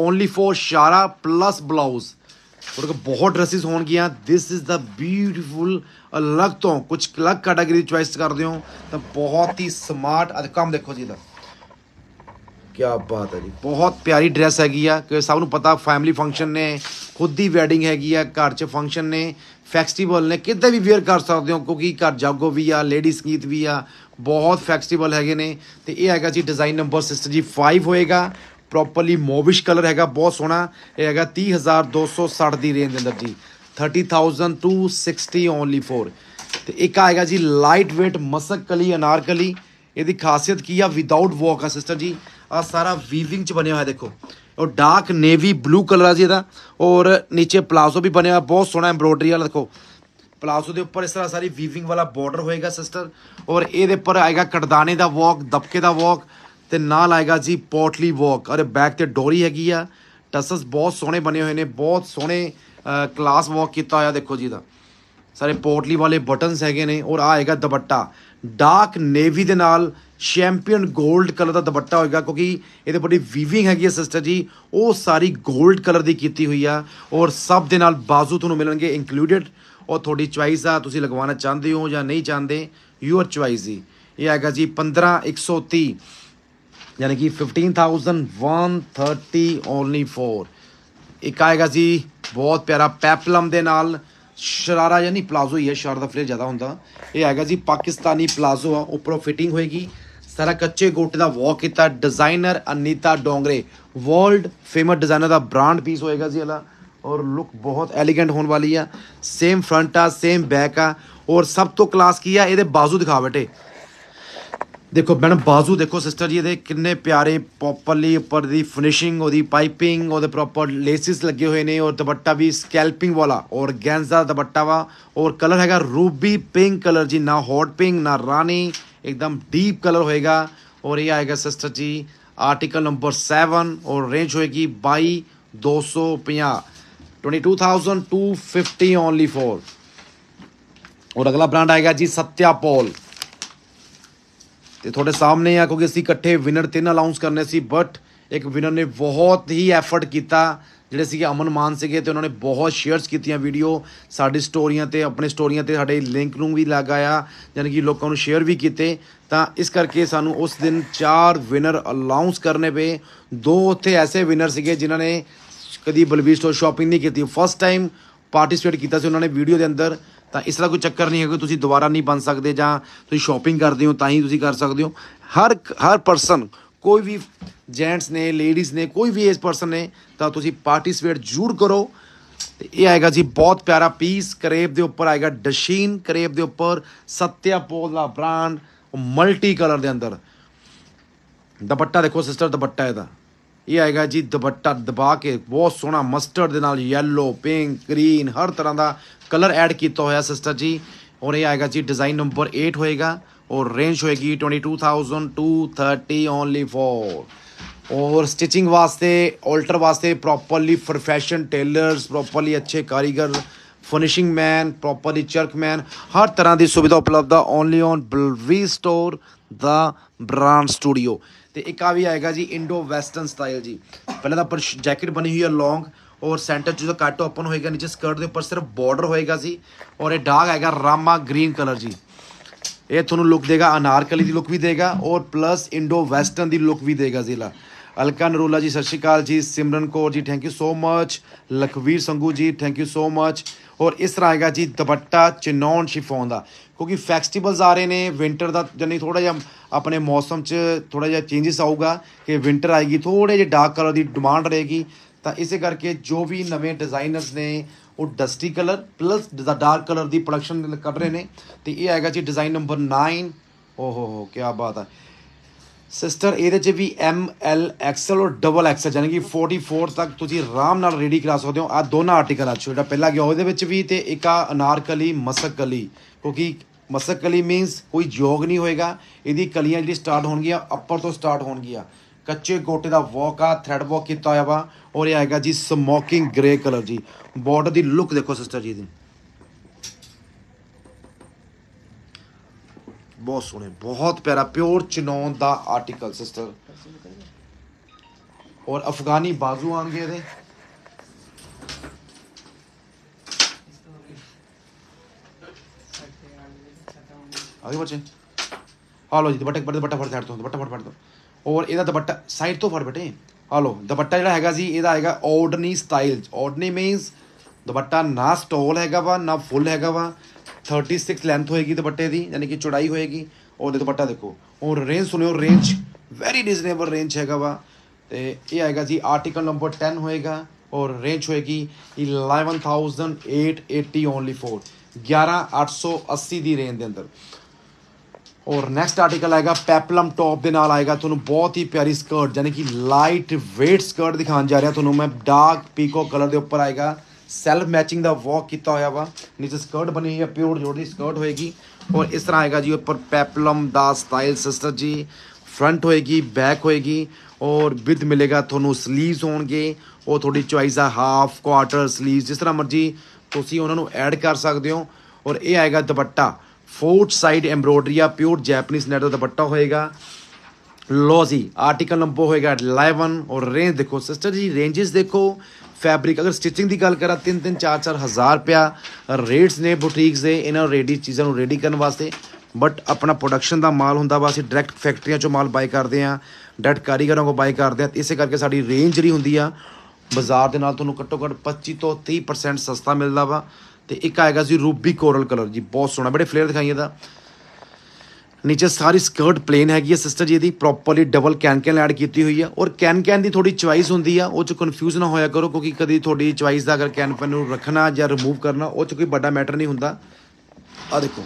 ਓਨਲੀ ਫੋਰ ਸ਼ਾਰਾ ਪਲੱਸ ਬਲਾਊਜ਼ ਉਹਦੇ ਬਹੁਤ ਡਰੈਸਿਸ ਹੋਣਗੀਆਂ ਥਿਸ ਇਜ਼ ਦਾ ਬਿਊਟੀਫੁਲ ਅਲੱਗ ਤੋਂ ਕੁਝ ਕਲਕ ਕੈਟਾਗਰੀ ਚੁਆਇਸ ਕਰਦੇ ਹੋ ਤਾਂ ਬਹੁਤ ਹੀ ਸਮਾਰਟ ਅਦਕਮ ਦੇਖੋ ਜੀ ਦਾ ਕੀ ਬਾਤ ਹੈ ਜੀ ਬਹੁਤ ਪਿਆਰੀ ਡਰੈਸ ਹੈਗੀ ਆ ਕਿ ਸਭ ਨੂੰ ਪਤਾ ਫੈਮਿਲੀ ਫੰਕਸ਼ਨ ਨੇ ਖੁਦ ਦੀ ਵੈਡਿੰਗ ਹੈਗੀ ਆ ਘਰ 'ਚ ਫੰਕਸ਼ਨ ਨੇ ਫੈਸਟੀਵਲ ਨੇ ਕਿਤੇ ਵੀ ਵੇਅਰ ਕਰ ਸਕਦੇ ਹੋ ਕਿਉਂਕਿ ਘਰ ਜਾਗੋ ਵੀ ਆ ਲੇਡੀ ਸੰਗੀਤ ਵੀ ਆ ਬਹੁਤ ਫੈਕਸੀਬਲ ਹੈਗੇ ਨੇ ਤੇ ਇਹ ਹੈਗਾ ਜੀ ਡਿਜ਼ਾਈਨ ਨੰਬਰ ਸਿਸਟਰ ਜੀ 5 ਹੋਏਗਾ ਪ੍ਰੋਪਰਲੀ ਮੋਵਿਸ਼ ਕਲਰ ਹੈਗਾ ਬਹੁਤ ਸੋਹਣਾ ਇਹ ਹੈਗਾ 30260 ਦੀ ਰੇਂਜ ਦੇ ਅੰਦਰ ਜੀ 30000 ਟੂ 60 ਓਨਲੀ ਫੋਰ ਤੇ ਇੱਕ ਆਏਗਾ ਜੀ ਲਾਈਟ weight ਮਸਕ ਕਲੀ ਅਨਾਰਕਲੀ ਇਹਦੀ ਖਾਸੀਅਤ ਕੀ ਆ ਵਿਦਆਊਟ ਵੋਕ ਆ ਸਿਸਟਰ ਜੀ ਆ ਸਾਰਾ ਵੀਵਿੰਗ ਚ ਬਣਿਆ ਹੋਇਆ ਦੇਖੋ ਔਰ ਡਾਰਕ ਨੇਵੀ ਬਲੂ ਕਲਰ ਆ ਜੀ ਇਹਦਾ ਔਰ ਨੀਚੇ ਪਲਾਜ਼ੋ ਵੀ ਬਣਿਆ ਹੋਇਆ ਬਹੁਤ ਸੋਹਣਾ ਐਮਬ੍ਰੋਇਡਰੀ ਵਾਲਾ ਦੇਖੋ ਪਲਾਸੋ ਦੇ ਉੱਪਰ ਇਸ ਤਰ੍ਹਾਂ ਸਾਰੀ ਵੀਵਿੰਗ ਵਾਲਾ ਬਾਰਡਰ ਹੋਏਗਾ ਸਿਸਟਰ ਔਰ ਇਹਦੇ ਉੱਪਰ ਆਏਗਾ ਕਟਦਾਨੇ ਦਾ ਵਾਕ ਦਬਕੇ ਦਾ ਵਾਕ ਤੇ ਨਾਲ ਆਏਗਾ ਜੀ ਪੋਟਲੀ ਵਾਕ ਅਰੇ ਬੈਕ ਤੇ ਡੋਰੀ ਹੈਗੀ ਆ ਟਸਸ ਬਹੁਤ ਸੋਹਣੇ ਬਣੇ ਹੋਏ ਨੇ ਬਹੁਤ ਸੋਹਣੇ ਕਲਾਸ ਵਾਕ ਕੀਤਾ ਹੋਇਆ ਦੇਖੋ ਜੀ ਦਾ ਸਾਰੇ ਪੋਟਲੀ ਵਾਲੇ ਬਟਨਸ ਹੈਗੇ ਨੇ ਔਰ ਆਏਗਾ ਦੁਪੱਟਾ ਡਾਰਕ ਨੇਵੀ ਦੇ ਨਾਲ ਚੈਂਪੀਅਨ 골ਡ ਕਲਰ ਦਾ ਦੁਪੱਟਾ ਹੋਏਗਾ ਕਿਉਂਕਿ ਇਹਦੇ ਬੜੀ ਵੀਵਿੰਗ ਹੈਗੀ ਹੈ ਸਿਸਟਰ ਜੀ ਉਹ ਸਾਰੀ 골ਡ ਕਲਰ ਦੀ ਕੀਤੀ ਹੋਈ ਆ ਔਰ ਸਭ ਦੇ ਨਾਲ ਬਾਜ਼ੂ ਤੁਹਾਨੂੰ ਮਿਲਣਗੇ ਇਨਕਲੂਡਡ ਉਹ ਤੁਹਾਡੀ ਚੁਆਇਸ ਆ ਤੁਸੀਂ ਲਗਵਾਉਣਾ ਚਾਹੁੰਦੇ ਹੋ ਜਾਂ ਨਹੀਂ ਚਾਹੁੰਦੇ ਯੂਅਰ ਚੁਆਇਸ ਜੀ ਇਹ ਆਏਗਾ ਜੀ 15130 ਯਾਨੀ ਕਿ 15130 ਓਨਲੀ 4 ਇੱਕ ਆਏਗਾ ਜੀ ਬਹੁਤ ਪਿਆਰਾ ਪੈਪਲਮ ਦੇ ਨਾਲ ਸ਼ਰਾਰਾ ਯਾਨੀ ਪਲਾਜ਼ੋ ਹੀ ਹੈ ਸ਼ਰਾਰਾ ਦਾ ਫਲੇਅਰ ਜ਼ਿਆਦਾ ਹੁੰਦਾ ਇਹ ਆਏਗਾ ਜੀ ਪਾਕਿਸਤਾਨੀ ਪਲਾਜ਼ੋ ਆ ਉੱਪਰੋਂ ਫਿਟਿੰਗ ਹੋਏਗੀ ਸਾਰਾ ਕੱਚੇ ਗੋਟੇ ਦਾ ਵਾਕ ਕੀਤਾ designer Anita Dongre world famous designer ਦਾ ਬ੍ਰਾਂਡ ਪੀਸ ਹੋਏਗਾ ਜੀ ਹਲਾ ਔਰ ਲੁੱਕ ਬਹੁਤ ਐਲੀਗੈਂਟ ਹੋਣ ਵਾਲੀ ਆ ਸੇਮ ਫਰੰਟ ਆ ਸੇਮ ਬੈਕ ਆ ਔਰ ਸਭ ਤੋਂ ਕਲਾਸ ਕੀ ਆ ਇਹਦੇ ਬਾਜ਼ੂ ਦਿਖਾ ਬਟੇ ਦੇਖੋ ਮੈਡਮ ਬਾਜ਼ੂ ਦੇਖੋ ਸਿਸਟਰ ਜੀ ਇਹਦੇ ਕਿੰਨੇ ਪਿਆਰੇ ਪ੍ਰੋਪਰਲੀ ਉੱਪਰ ਦੀ ਫਿਨਿਸ਼ਿੰਗ ਉਹਦੀ ਪਾਈਪਿੰਗ ਉਹਦੇ ਪ੍ਰੋਪਰ ਲੇਸਿਸ ਲੱਗੇ ਹੋਏ ਨੇ ਔਰ ਦੁਪੱਟਾ ਵੀ ਸਕੈਲਪਿੰਗ ਵਾਲਾ ਔਰ ਗੈਂਜ਼ਾ ਦੁਪੱਟਾ ਵਾ ਔਰ ਕਲਰ ਹੈਗਾ ਰੂਬੀ ਪਿੰਕ ਕਲਰ ਜੀ ਨਾ ਹੌਟ ਪਿੰਕ ਨਾ ਰਾਣੀ ਇੱਕਦਮ ਡੀਪ ਕਲਰ ਹੋਏਗਾ ਔਰ ਇਹ ਆਏਗਾ ਸਿਸਟਰ ਜੀ ਆਰਟੀਕਲ ਨੰਬਰ 7 ਔਰ ਰੇਂਜ ਹੋਏਗੀ 2250 22250 ओनली फॉर ਔਰ ਅਗਲਾ ਬ੍ਰਾਂਡ ਆਏਗਾ ਜੀ ਸਤਿਆਪੋਲ ਤੇ ਤੁਹਾਡੇ ਸਾਹਮਣੇ ਆ ਕਿਉਂਕਿ ਅਸੀਂ ਇਕੱਠੇ ਵਿਨਰ ਤਿੰਨ ਅਨਾਉਂਸ ਕਰਨੇ ਸੀ ਬਟ ਇੱਕ ਵਿਨਰ ਨੇ ਬਹੁਤ ਹੀ ਐਫਰਟ ਕੀਤਾ ਜਿਹੜੇ ਸੀਗੇ ਅਮਨ ਮਾਨ ਸੀਗੇ ਤੇ ਉਹਨਾਂ ਨੇ ਬਹੁਤ ਸ਼ੇਅਰਸ ਕੀਤੀਆਂ ਵੀਡੀਓ ਸਾਡੀ ਸਟੋਰੀਆਂ ਤੇ ਆਪਣੇ ਸਟੋਰੀਆਂ ਤੇ ਸਾਡੇ ਲਿੰਕ ਨੂੰ ਵੀ ਲਗਾਇਆ ਯਾਨੀ ਕਿ ਲੋਕਾਂ ਨੂੰ ਸ਼ੇਅਰ ਵੀ ਕੀਤੇ ਤਾਂ ਇਸ ਕਰਕੇ ਸਾਨੂੰ ਉਸ ਦਿਨ ਚਾਰ ਵਿਨਰ ਅਨਾਉਂਸ ਕਰਨੇ ਪਏ ਦੋ ਉੱਥੇ ਐਸੇ ਵਿਨਰ ਸੀਗੇ ਜਿਨ੍ਹਾਂ ਨੇ ਕਦੀ ਬਲਬੀਰ ਸਟੋਰ ਸ਼ਾਪਿੰਗ ਨਹੀਂ ਕੀਤੀ ਫਸਟ ਟਾਈਮ ਪਾਰਟਿਸਿਪੇਟ ਕੀਤਾ ਸੀ ਉਹਨਾਂ ਨੇ ਵੀਡੀਓ ਦੇ ਅੰਦਰ ਤਾਂ ਇਸ ਤਰ੍ਹਾਂ ਕੋਈ ਚੱਕਰ ਨਹੀਂ ਹੈ ਕਿ ਤੁਸੀਂ ਦੁਬਾਰਾ ਨਹੀਂ ਬਣ ਸਕਦੇ ਜਾਂ ਤੁਸੀਂ ਸ਼ਾਪਿੰਗ ਕਰਦੇ ਹੋ ਤਾਂ ਹੀ ਤੁਸੀਂ ਕਰ ਸਕਦੇ ਹੋ ਹਰ ਹਰ ਪਰਸਨ ਕੋਈ ਵੀ ਜੈਂਟਸ ਨੇ ਲੇਡੀਜ਼ ਨੇ ਕੋਈ ਵੀ ਇਸ ਪਰਸਨ ਨੇ ਤਾਂ ਤੁਸੀਂ ਪਾਰਟਿਸਿਪੇਟ ਜ਼ਰੂਰ ਕਰੋ ਤੇ ਇਹ ਆਏਗਾ ਜੀ ਬਹੁਤ ਪਿਆਰਾ ਪੀਸ ਕਰੇਪ ਦੇ ਉੱਪਰ ਆਏਗਾ ਡਸ਼ੀਨ ਕਰੇਪ ਦੇ ਉੱਪਰ ਸਤਿਆ ਪੋਲ ਦਾ ਬ੍ਰਾਂਡ ਮਲਟੀ ਕਲਰ ਦੇ ਅੰਦਰ ਦੁਪੱਟਾ ਦੇਖੋ ਸਿਸਟਰ ਦੁਪੱਟਾ ਇਹਦਾ ਇਹ ਆਏਗਾ ਜੀ ਦੁਪੱਟਾ ਦਬਾ ਕੇ ਬਹੁਤ ਸੋਹਣਾ ਮਸਟਰਡ ਦੇ ਨਾਲ yellow pink green ਹਰ ਤਰ੍ਹਾਂ ਦਾ ਕਲਰ ਐਡ ਕੀਤਾ ਹੋਇਆ ਸਿਸਟਰ ਜੀ ਔਰ ਇਹ ਆਏਗਾ ਜੀ ਡਿਜ਼ਾਈਨ ਨੰਬਰ 8 ਹੋਏਗਾ ਔਰ ਰੇਂਜ ਹੋਏਗੀ 22230 ਓਨਲੀ ਫੋਰ ਔਰ ਸਟਿਚਿੰਗ ਵਾਸਤੇ ਆਲਟਰ ਵਾਸਤੇ ਪ੍ਰੋਪਰਲੀ ਪ੍ਰੋਫੈਸ਼ਨ ਟੇਲਰਸ ਪ੍ਰੋਪਰਲੀ ਅੱਛੇ ਕਾਰੀਗਰ ਫਿਨਿਸ਼ਿੰਗ ਮੈਨ ਪ੍ਰੋਪਰਲੀ ਚਰਕ ਮੈਨ ਹਰ ਤਰ੍ਹਾਂ ਦੀ ਸੁਵਿਧਾ ਉਪਲਬਧ ਆ ਓਨਲੀ ਔਨ ਬਲਵੀ ਸਟੋਰ ਦਾ ਬ੍ਰਾਂਡ ਸਟੂਡੀਓ ਤੇ ਇੱਕ ਆ ਵੀ ਆਏਗਾ ਜੀ ਇੰਡੋ ਵੈਸਟਰਨ ਸਟਾਈਲ ਜੀ ਪਹਿਲਾਂ ਤਾਂ ਜੈਕਟ ਬਣੀ ਹੋਈ ਹੈ ਲੌਂਗ ਔਰ ਸੈਂਟਰ ਚ ਕੱਟ ਓਪਨ ਹੋਏਗਾ ਨੀਚੇ ਸਕਰਟ ਦੇ ਉੱਪਰ ਸਿਰਫ ਬਾਰਡਰ ਹੋਏਗਾ ਜੀ ਔਰ ਇਹ ਡਾਗ ਆਏਗਾ ਰਾਮਾ ਗ੍ਰੀਨ ਕਲਰ ਜੀ ਇਹ ਤੁਹਾਨੂੰ ਲੁੱਕ ਦੇਗਾ ਅਨਾਰਕਲੀ ਦੀ ਲੁੱਕ ਵੀ ਦੇਗਾ ਔਰ ਪਲੱਸ ਇੰਡੋ ਵੈਸਟਰਨ ਦੀ ਲੁੱਕ ਵੀ ਦੇਗਾ ਜ਼ਿਲਾ ਅਲਕਾ ਨਰੂਲਾ ਜੀ ਸਤਿ ਸ਼੍ਰੀ ਅਕਾਲ ਜੀ Simran Kaur ji thank you so much Lakhvir Sangu ji thank you so ਮੱਚ ਔਰ ਇਸ ਤਰ੍ਹਾਂ ਆਏਗਾ ਜੀ ਦੁਪੱਟਾ ਚਿਨੌਨ ਸ਼ਿਫੋਨ ਦਾ ਕਿਉਂਕਿ ਫੈਸਟੀਵਲਸ ਆ ਰਹੇ ਨੇ ਵਿంటర్ ਦਾ ਜਨਨੀ ਥੋੜਾ ਜਿਹਾ ਆਪਣੇ ਮੌਸਮ 'ਚ ਥੋੜਾ ਜਿਹਾ ਚੇਂजेस ਆਊਗਾ ਕਿ ਵਿంటర్ ਆਏਗੀ ਥੋੜੇ ਜਿਹਾ ਡਾਰਕ ਕਲਰ ਦੀ ਡਿਮਾਂਡ ਰਹੇਗੀ ਤਾਂ ਇਸੇ ਕਰਕੇ ਜੋ ਵੀ ਨਵੇਂ ਡਿਜ਼ਾਈਨਰਸ ਨੇ ਉਹ dusty colour plus dark colour ਦੀ ਪ੍ਰੋਡਕਸ਼ਨ ਕੱਢ ਰਹੇ ਨੇ ਤੇ ਇਹ ਆਏਗਾ ਜੀ ਡਿਜ਼ਾਈਨ ਨੰਬਰ 9 ਓਹੋ ਹੋ ਕੀ ਬਾਤ ਹੈ ਸਿਸਟਰ ਇਹਦੇ 'ਚ ਵੀ ਐਮ ਐਲ ਐਕਸਲ ਔਰ ਡਬਲ ਐਕਸਲ ਜਾਨੀ ਕਿ 44 ਤੱਕ ਤੁਸੀਂ ਆਰਾਮ ਨਾਲ ਰੈਡੀ ਕਰਾ ਸਕਦੇ ਹੋ ਆ ਦੋਨਾਂ ਆਰਟੀਕਲ ਆ ਜਿਹੜਾ ਪਹਿਲਾ ਗਿਆ ਉਹਦੇ ਵਿੱਚ ਵੀ ਤੇ ਇੱਕ ਆ ਅਨਾਰਕਲੀ ਮਸਕਲੀ ਕਿਉਂਕਿ ਮਸਕ ਕਲੀ ਮੀਨਸ ਕੋਈ ਜੋਗ ਨਹੀਂ ਹੋਏਗਾ ਇਹਦੀ ਕਲੀਆਂ ਜਿਹੜੀ ਸਟਾਰਟ ਹੋਣਗੀਆਂ ਅਪਰ ਤੋਂ ਸਟਾਰਟ ਹੋਣਗੀਆਂ ਕੱਚੇ ਗੋਟੇ ਦਾ ਵਾਕ ਆ ਥ੍ਰੈਡ ਵਾਕ ਕੀਤਾ ਹੋਇਆ ਵਾ ਔਰ ਇਹ ਆਏਗਾ ਜੀ ਸਮੋਕਿੰਗ ਗ੍ਰੇ ਕਲਰ ਜੀ ਬਾਰਡਰ ਦੀ ਲੁੱਕ ਦੇਖੋ ਸਿਸਟਰ ਜੀ ਦੀ ਬਹੁਤ ਸੋਹਣੇ ਬਹੁਤ ਪਿਆਰਾ ਪਿਓਰ ਚਨੌਨ ਦਾ ਆਰਟੀਕਲ ਸਿਸਟਰ ਔਰ ਅਫਗਾਨੀ ਬਾਜ਼ੂ ਆਣਗੇ ਇਹਦੇ ਆਗੇ ਬੱਚੇ ਆ ਲੋ ਜੀ ਦੁਪੱਟੇ ਪਰ ਦੁਪੱਟਾ ਫੜ ਛੱਡ ਤੋਂ ਦੁਪੱਟਾ ਫੜ ਫੜ ਦੋ ਔਰ ਇਹਦਾ ਦੁਪੱਟਾ ਸਾਈਡ ਤੋਂ ਫੜ ਬੇਟੇ ਆ ਲੋ ਦੁਪੱਟਾ ਜਿਹੜਾ ਹੈਗਾ ਜੀ ਇਹਦਾ ਆਏਗਾ ਆਰਡਨੀ ਸਟਾਈਲ ਆਰਡਨੀ ਮੀਨਸ ਦੁਪੱਟਾ ਨਾ ਸਟੋਲ ਹੈਗਾ ਵਾ ਨਾ ਫੁੱਲ ਹੈਗਾ ਵਾ 36 ਲੈਂਥ ਹੋਏਗੀ ਦੁਪੱਟੇ ਦੀ ਯਾਨੀ ਕਿ ਚੌੜਾਈ ਹੋਏਗੀ ਔਰ ਇਹ ਦੁਪੱਟਾ ਦੇਖੋ ਔਰ ਰੇਂਜ ਸੁਣਿਓ ਰੇਂਜ ਵੈਰੀ ਰੀਜ਼ਨੇਬਲ ਰੇਂਜ ਹੈਗਾ ਵਾ ਤੇ ਇਹ ਆਏਗਾ ਜੀ ਆਰਟੀਕਲ ਨੰਬਰ 10 ਹੋਏਗਾ ਔਰ ਰੇਂਜ ਹੋਏਗੀ 11880 ਓਨਲੀ ਫੋਰ 11880 ਦੀ ਰੇਂਜ ਦੇ ਅੰਦਰ ਔਰ ਨੈਕਸਟ ਆਰਟੀਕਲ ਆਏਗਾ ਪੈਪਲਮ ਟੌਪ ਦੇ ਨਾਲ ਆਏਗਾ ਤੁਹਾਨੂੰ ਬਹੁਤ ਹੀ ਪਿਆਰੀ ਸਕਰਟ ਯਾਨੀ ਕਿ ਲਾਈਟ weight ਸਕਰਟ ਦਿਖਾਉਣ ਜਾ ਰਿਹਾ ਤੁਹਾਨੂੰ ਮੈਂ ਡਾਰਕ ਪੀਕੋ ਕਲਰ ਦੇ ਉੱਪਰ ਆਏਗਾ ਸੈਲਫ ਮੈਚਿੰਗ ਦਾ ਵਰਕ ਕੀਤਾ ਹੋਇਆ ਵਾ ਨੀਚੇ ਸਕਰਟ ਬਣੀ ਹੋਈ ਹੈ ਪਿਓਰ ਜੋੜ ਦੀ ਸਕਰਟ ਹੋਏਗੀ ਔਰ ਇਸ ਤਰ੍ਹਾਂ ਆਏਗਾ ਜੀ ਉੱਪਰ ਪੈਪਲਮ ਦਾ ਸਟਾਈਲ ਸਿਸਟਰ ਜੀ ਫਰੰਟ ਹੋਏਗੀ ਬੈਕ ਹੋਏਗੀ ਔਰ ਵਿਦ ਮਿਲੇਗਾ ਤੁਹਾਨੂੰ 슬ੀਵਸ ਹੋਣਗੇ ਉਹ ਤੁਹਾਡੀ ਚੁਆਇਸ ਆ ਹਾਫ ਕੁਆਟਰ 슬ੀਵਸ ਜਿਸ ਤਰ੍ਹਾਂ ਮਰਜ਼ੀ ਤੁਸੀਂ ਉਹਨਾਂ ਨੂੰ ਐਡ ਕਰ ਸਕਦੇ ਹੋ ਔਰ ਇਹ ਆਏਗਾ ਦੁਪੱਟਾ ਫੋਰਥ ਸਾਈਡ ਐਮਬ੍ਰੋਇਡਰੀ ਆ ਪਿਓਰ ਜੈਪਨੀਜ਼ ਨੈਟ ਦਾ ਦੁਪੱਟਾ ਹੋਏਗਾ ਲੋਜੀ ਆਰਟੀਕਲ ਨੰਬਰ ਹੋਏਗਾ 11 ਔਰ ਰੇਂਜ ਦੇਖੋ ਸਿਸਟਰ ਜੀ ਰੇਂजेस ਦੇਖੋ ਫੈਬਰਿਕ ਅਗਰ ਸਟਿਚਿੰਗ ਦੀ ਗੱਲ ਕਰਾਂ 3 3 4 4 ਹਜ਼ਾਰ ਰੁਪਿਆ ਰੇਟਸ ਨੇ ਬੁਟੀਕਸ ਦੇ ਇਹਨਾਂ ਰੈਡੀ ਚੀਜ਼ਾਂ ਨੂੰ ਰੈਡੀ ਕਰਨ ਵਾਸਤੇ ਬਟ ਆਪਣਾ ਪ੍ਰੋਡਕਸ਼ਨ ਦਾ ਮਾਲ ਹੁੰਦਾ ਵਾ ਅਸੀਂ ਡਾਇਰੈਕਟ ਫੈਕਟਰੀਆਂ ਚੋਂ ਮਾਲ ਬਾਈ ਕਰਦੇ ਆ ਡਾਇਰੈਕਟ ਕਾਰੀਗਰਾਂ ਕੋ ਬਾਈ ਕਰਦੇ ਆ ਇਸੇ ਕਰਕੇ ਸਾਡੀ ਰੇਂਜ ਜਿਹੜੀ ਹੁੰਦੀ ਆ ਬਾਜ਼ਾਰ ਦੇ ਨਾਲ ਤੁਹਾਨੂੰ ਘੱਟੋ ਘੱਟ 25 ਤੋਂ 30% ਸਸਤਾ ਮਿਲਦਾ ਵਾ ਤੇ ਇੱਕ ਆਏਗਾ ਜੀ ਰੂਬੀ ਕੋਰਲ ਕਲਰ ਜੀ ਬਹੁਤ ਸੋਹਣਾ ਬੜੇ ਫਲੇਅਰ ਦਿਖਾਈਏ ਦਾ ਨੀਚੇ ਸਾਰੀ ਸਕਰਟ ਪਲੇਨ ਹੈਗੀ ਹੈ ਸਿਸਟਰ ਜੀ ਇਹਦੀ properly double can can add ਕੀਤੀ ਹੋਈ ਆ ਔਰ ਕੈਨ ਕੈਨ ਦੀ ਥੋੜੀ ਚੁਆਇਸ ਹੁੰਦੀ ਆ ਉਹ ਚ ਕਨਫਿਊਜ਼ ਨਾ ਹੋਇਆ ਕਰੋ ਕਿਉਂਕਿ ਕਦੀ ਤੁਹਾਡੀ ਚੁਆਇਸ ਦਾ ਅਗਰ ਕੈਨ ਪੈਨ ਨੂੰ ਰੱਖਣਾ ਜਾਂ ਰਿਮੂਵ ਕਰਨਾ ਉਹ ਚ ਕੋਈ ਵੱਡਾ ਮੈਟਰ ਨਹੀਂ ਹੁੰਦਾ ਆ ਦੇਖੋ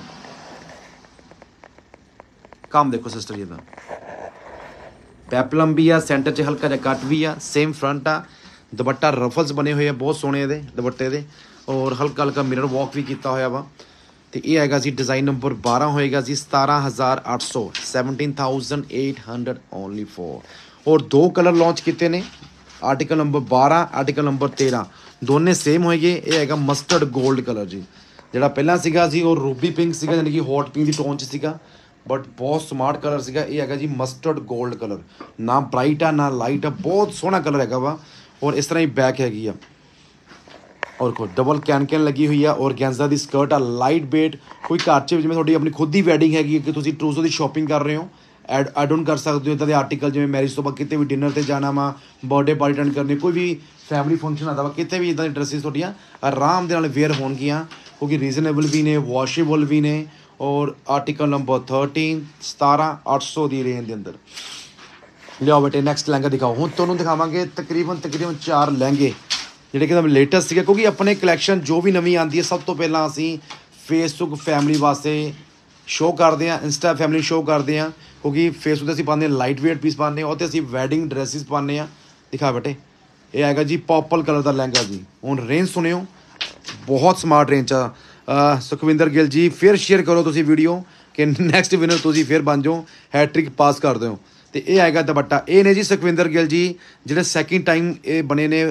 ਕੰਮ ਦੇਖੋ ਸਿਸਟਰ ਜੀ ਦਾ ਪੈਪਲਮ ਵੀ ਆ ਸੈਂਟਰ 'ਚ ਹਲਕਾ ਜਿਹਾ ਕੱਟ ਵੀ ਆ ਸੇਮ ਫਰੰਟ ਆ ਦੁਪੱਟਾ ਰਫਲਸ ਬਣੇ ਹੋਏ ਆ ਬਹੁਤ ਸੋਹਣੇ ਇਹਦੇ ਦੁਪੱਟੇ ਦੇ ਔਰ ਹਲਕਾ ਹਲਕਾ ਮਿਰਰ ਵਾਕ ਵੀ ਕੀਤਾ ਹੋਇਆ ਵਾ ਤੇ ਇਹ ਆਏਗਾ ਜੀ ਡਿਜ਼ਾਈਨ ਨੰਬਰ 12 ਹੋਏਗਾ ਜੀ 17800 17800 ਓਨਲੀ ਫੋਰ ਔਰ ਦੋ ਕਲਰ ਲਾਂਚ ਕੀਤੇ ਨੇ ਆਰਟੀਕਲ ਨੰਬਰ 12 ਆਰਟੀਕਲ ਨੰਬਰ 13 ਦੋਨੇ ਸੇਮ ਹੋਏਗੇ ਇਹ ਹੈਗਾ ਮਸਟਰਡ 골ਡ ਕਲਰ ਜੀ ਜਿਹੜਾ ਪਹਿਲਾਂ ਸੀਗਾ ਜੀ ਉਹ ਰੂਬੀ ਪਿੰਕ ਸੀਗਾ ਯਾਨੀ ਕਿ ਹੌਟ ਪਿੰਕ ਦੀ ਟੋਨ ਚ ਸੀਗਾ ਬਟ ਬਹੁਤ ਸਮਾਰਟ ਕਲਰ ਸੀਗਾ ਇਹ ਹੈਗਾ ਜੀ ਮਸਟਰਡ 골ਡ ਕਲਰ ਨਾ ਬ੍ਰਾਈਟ ਆ ਨਾ ਲਾਈਟ ਆ ਬਹੁਤ ਸੋਹਣਾ ਕਲਰ ਹੈਗਾ ਵਾ ਔਰ ਇਸ ਤਰ੍ਹਾਂ ਹੀ ਬੈਕ ਹੈਗੀ ਆ ਔਰ ਕੋ ਡਬਲ ਕੈਨ ਕੈਨ ਲੱਗੀ ਹੋਈ ਆ ਔਰ ਗੈਂਜ਼ਾ ਦੀ ਸਕਰਟ ਆ ਲਾਈਟ weight ਕੋਈ ਘਰ ਚ ਜਿਵੇਂ ਤੁਹਾਡੀ ਆਪਣੀ ਖੁਦ ਦੀ ਵੈਡਿੰਗ ਹੈਗੀ ਕਿ ਤੁਸੀਂ ਟਰੂਜ਼ੋ ਦੀ ਸ਼ਾਪਿੰਗ ਕਰ ਰਹੇ ਹੋ ਐਡ ਐਡ ਡੋਨਟ ਕਰ ਸਕਦੇ ਹੋ ਇਦਾਂ ਦੇ ਆਰਟੀਕਲ ਜਿਵੇਂ ਮੈਰਿਜ ਤੋਂ ਬਾਅਦ ਕਿਤੇ ਵੀ ਡਿਨਰ ਤੇ ਜਾਣਾ ਵਾ ਬਰਥਡੇ ਪਾਰਟੀ ਅਟੈਂਡ ਕਰਨੀ ਕੋਈ ਵੀ ਫੈਮਿਲੀ ਫੰਕਸ਼ਨ ਆਦਾ ਵਾ ਕਿਤੇ ਵੀ ਇਦਾਂ ਦੀ ਡਰੈਸਿਸ ਤੁਹਾਡੀਆਂ ਆਰਾਮ ਦੇ ਨਾਲ ਵੇਅਰ ਹੋਣਗੀਆਂ ਕਿਉਂਕਿ ਰੀਜ਼ਨੇਬਲ ਵੀ ਨੇ ਵਾਸ਼ੇਬਲ ਵੀ ਨੇ ਔਰ ਆਰਟੀਕਲ ਨੰਬਰ 13 17 800 ਦੀ ਰੇਂਜ ਦੇ ਅੰਦਰ ਲਿਓ ਬਟੇ ਨੈਕਸਟ ਲਹਿੰਗਾ ਦਿਖਾਓ ਹੁਣ ਤੁਹਾਨੂੰ ਦਿਖਾਵਾਂਗੇ ਤਕਰੀਬਨ ਤਕਰੀਬਨ 4 ਲਹਿੰਗੇ ਜਿਹੜੇ ਕਿ ਲੇਟੈਸਟ ਸੀਗੇ ਕਿਉਂਕਿ ਆਪਣੇ ਕਲੈਕਸ਼ਨ ਜੋ ਵੀ ਨਵੀਂ ਆਂਦੀ ਹੈ ਸਭ ਤੋਂ ਪਹਿਲਾਂ ਅਸੀਂ ਫੇਸਬੁੱਕ ਫੈਮਿਲੀ ਵਾਸਤੇ ਸ਼ੋਅ ਕਰਦੇ ਆ ਇੰਸਟਾ ਫੈਮਿਲੀ ਸ਼ੋਅ ਕਰਦੇ ਆ ਕਿਉਂਕਿ ਫੇਸਬੁੱਕ ਤੇ ਅਸੀਂ ਪਾਉਂਦੇ ਆ ਲਾਈਟ weight ਪੀਸ ਪਾਉਂਦੇ ਆ ਉਹ ਤੇ ਅਸੀਂ ਵੈਡਿੰਗ ਡਰੈਸਸ ਪਾਉਂਦੇ ਆ ਦਿਖਾ ਬਟੇ ਇਹ ਆਏਗਾ ਜੀ ਪਰਪਲ ਕਲਰ ਦਾ ਲਹਿੰਗਾ ਜੀ ਹੁਣ ਰੇਂਜ ਸੁਣਿਓ ਬਹੁਤ ਸਮਾਰਟ ਰੇਂਜ ਆ ਸੁਖਵਿੰਦਰ ਗਿੱਲ ਜੀ ਫਿਰ ਸ਼ੇਅਰ ਕਰੋ ਤੁਸੀਂ ਵੀਡੀਓ ਕਿ ਨੈਕਸਟ ਵਿਨਰ ਤੁਸੀਂ ਫਿਰ ਬਣ ਜਾਓ ਹੈਟ੍ਰਿਕ ਪਾਸ ਕਰ ਦਿਓ ਤੇ ਇਹ ਆਏਗਾ ਦੁਪੱਟਾ ਇਹ ਨੇ ਜੀ ਸੁਖਵਿੰਦਰ ਗਿੱਲ ਜੀ ਜਿਹੜੇ ਸੈਕਿੰਡ ਟਾਈਮ ਇਹ ਬਣੇ ਨੇ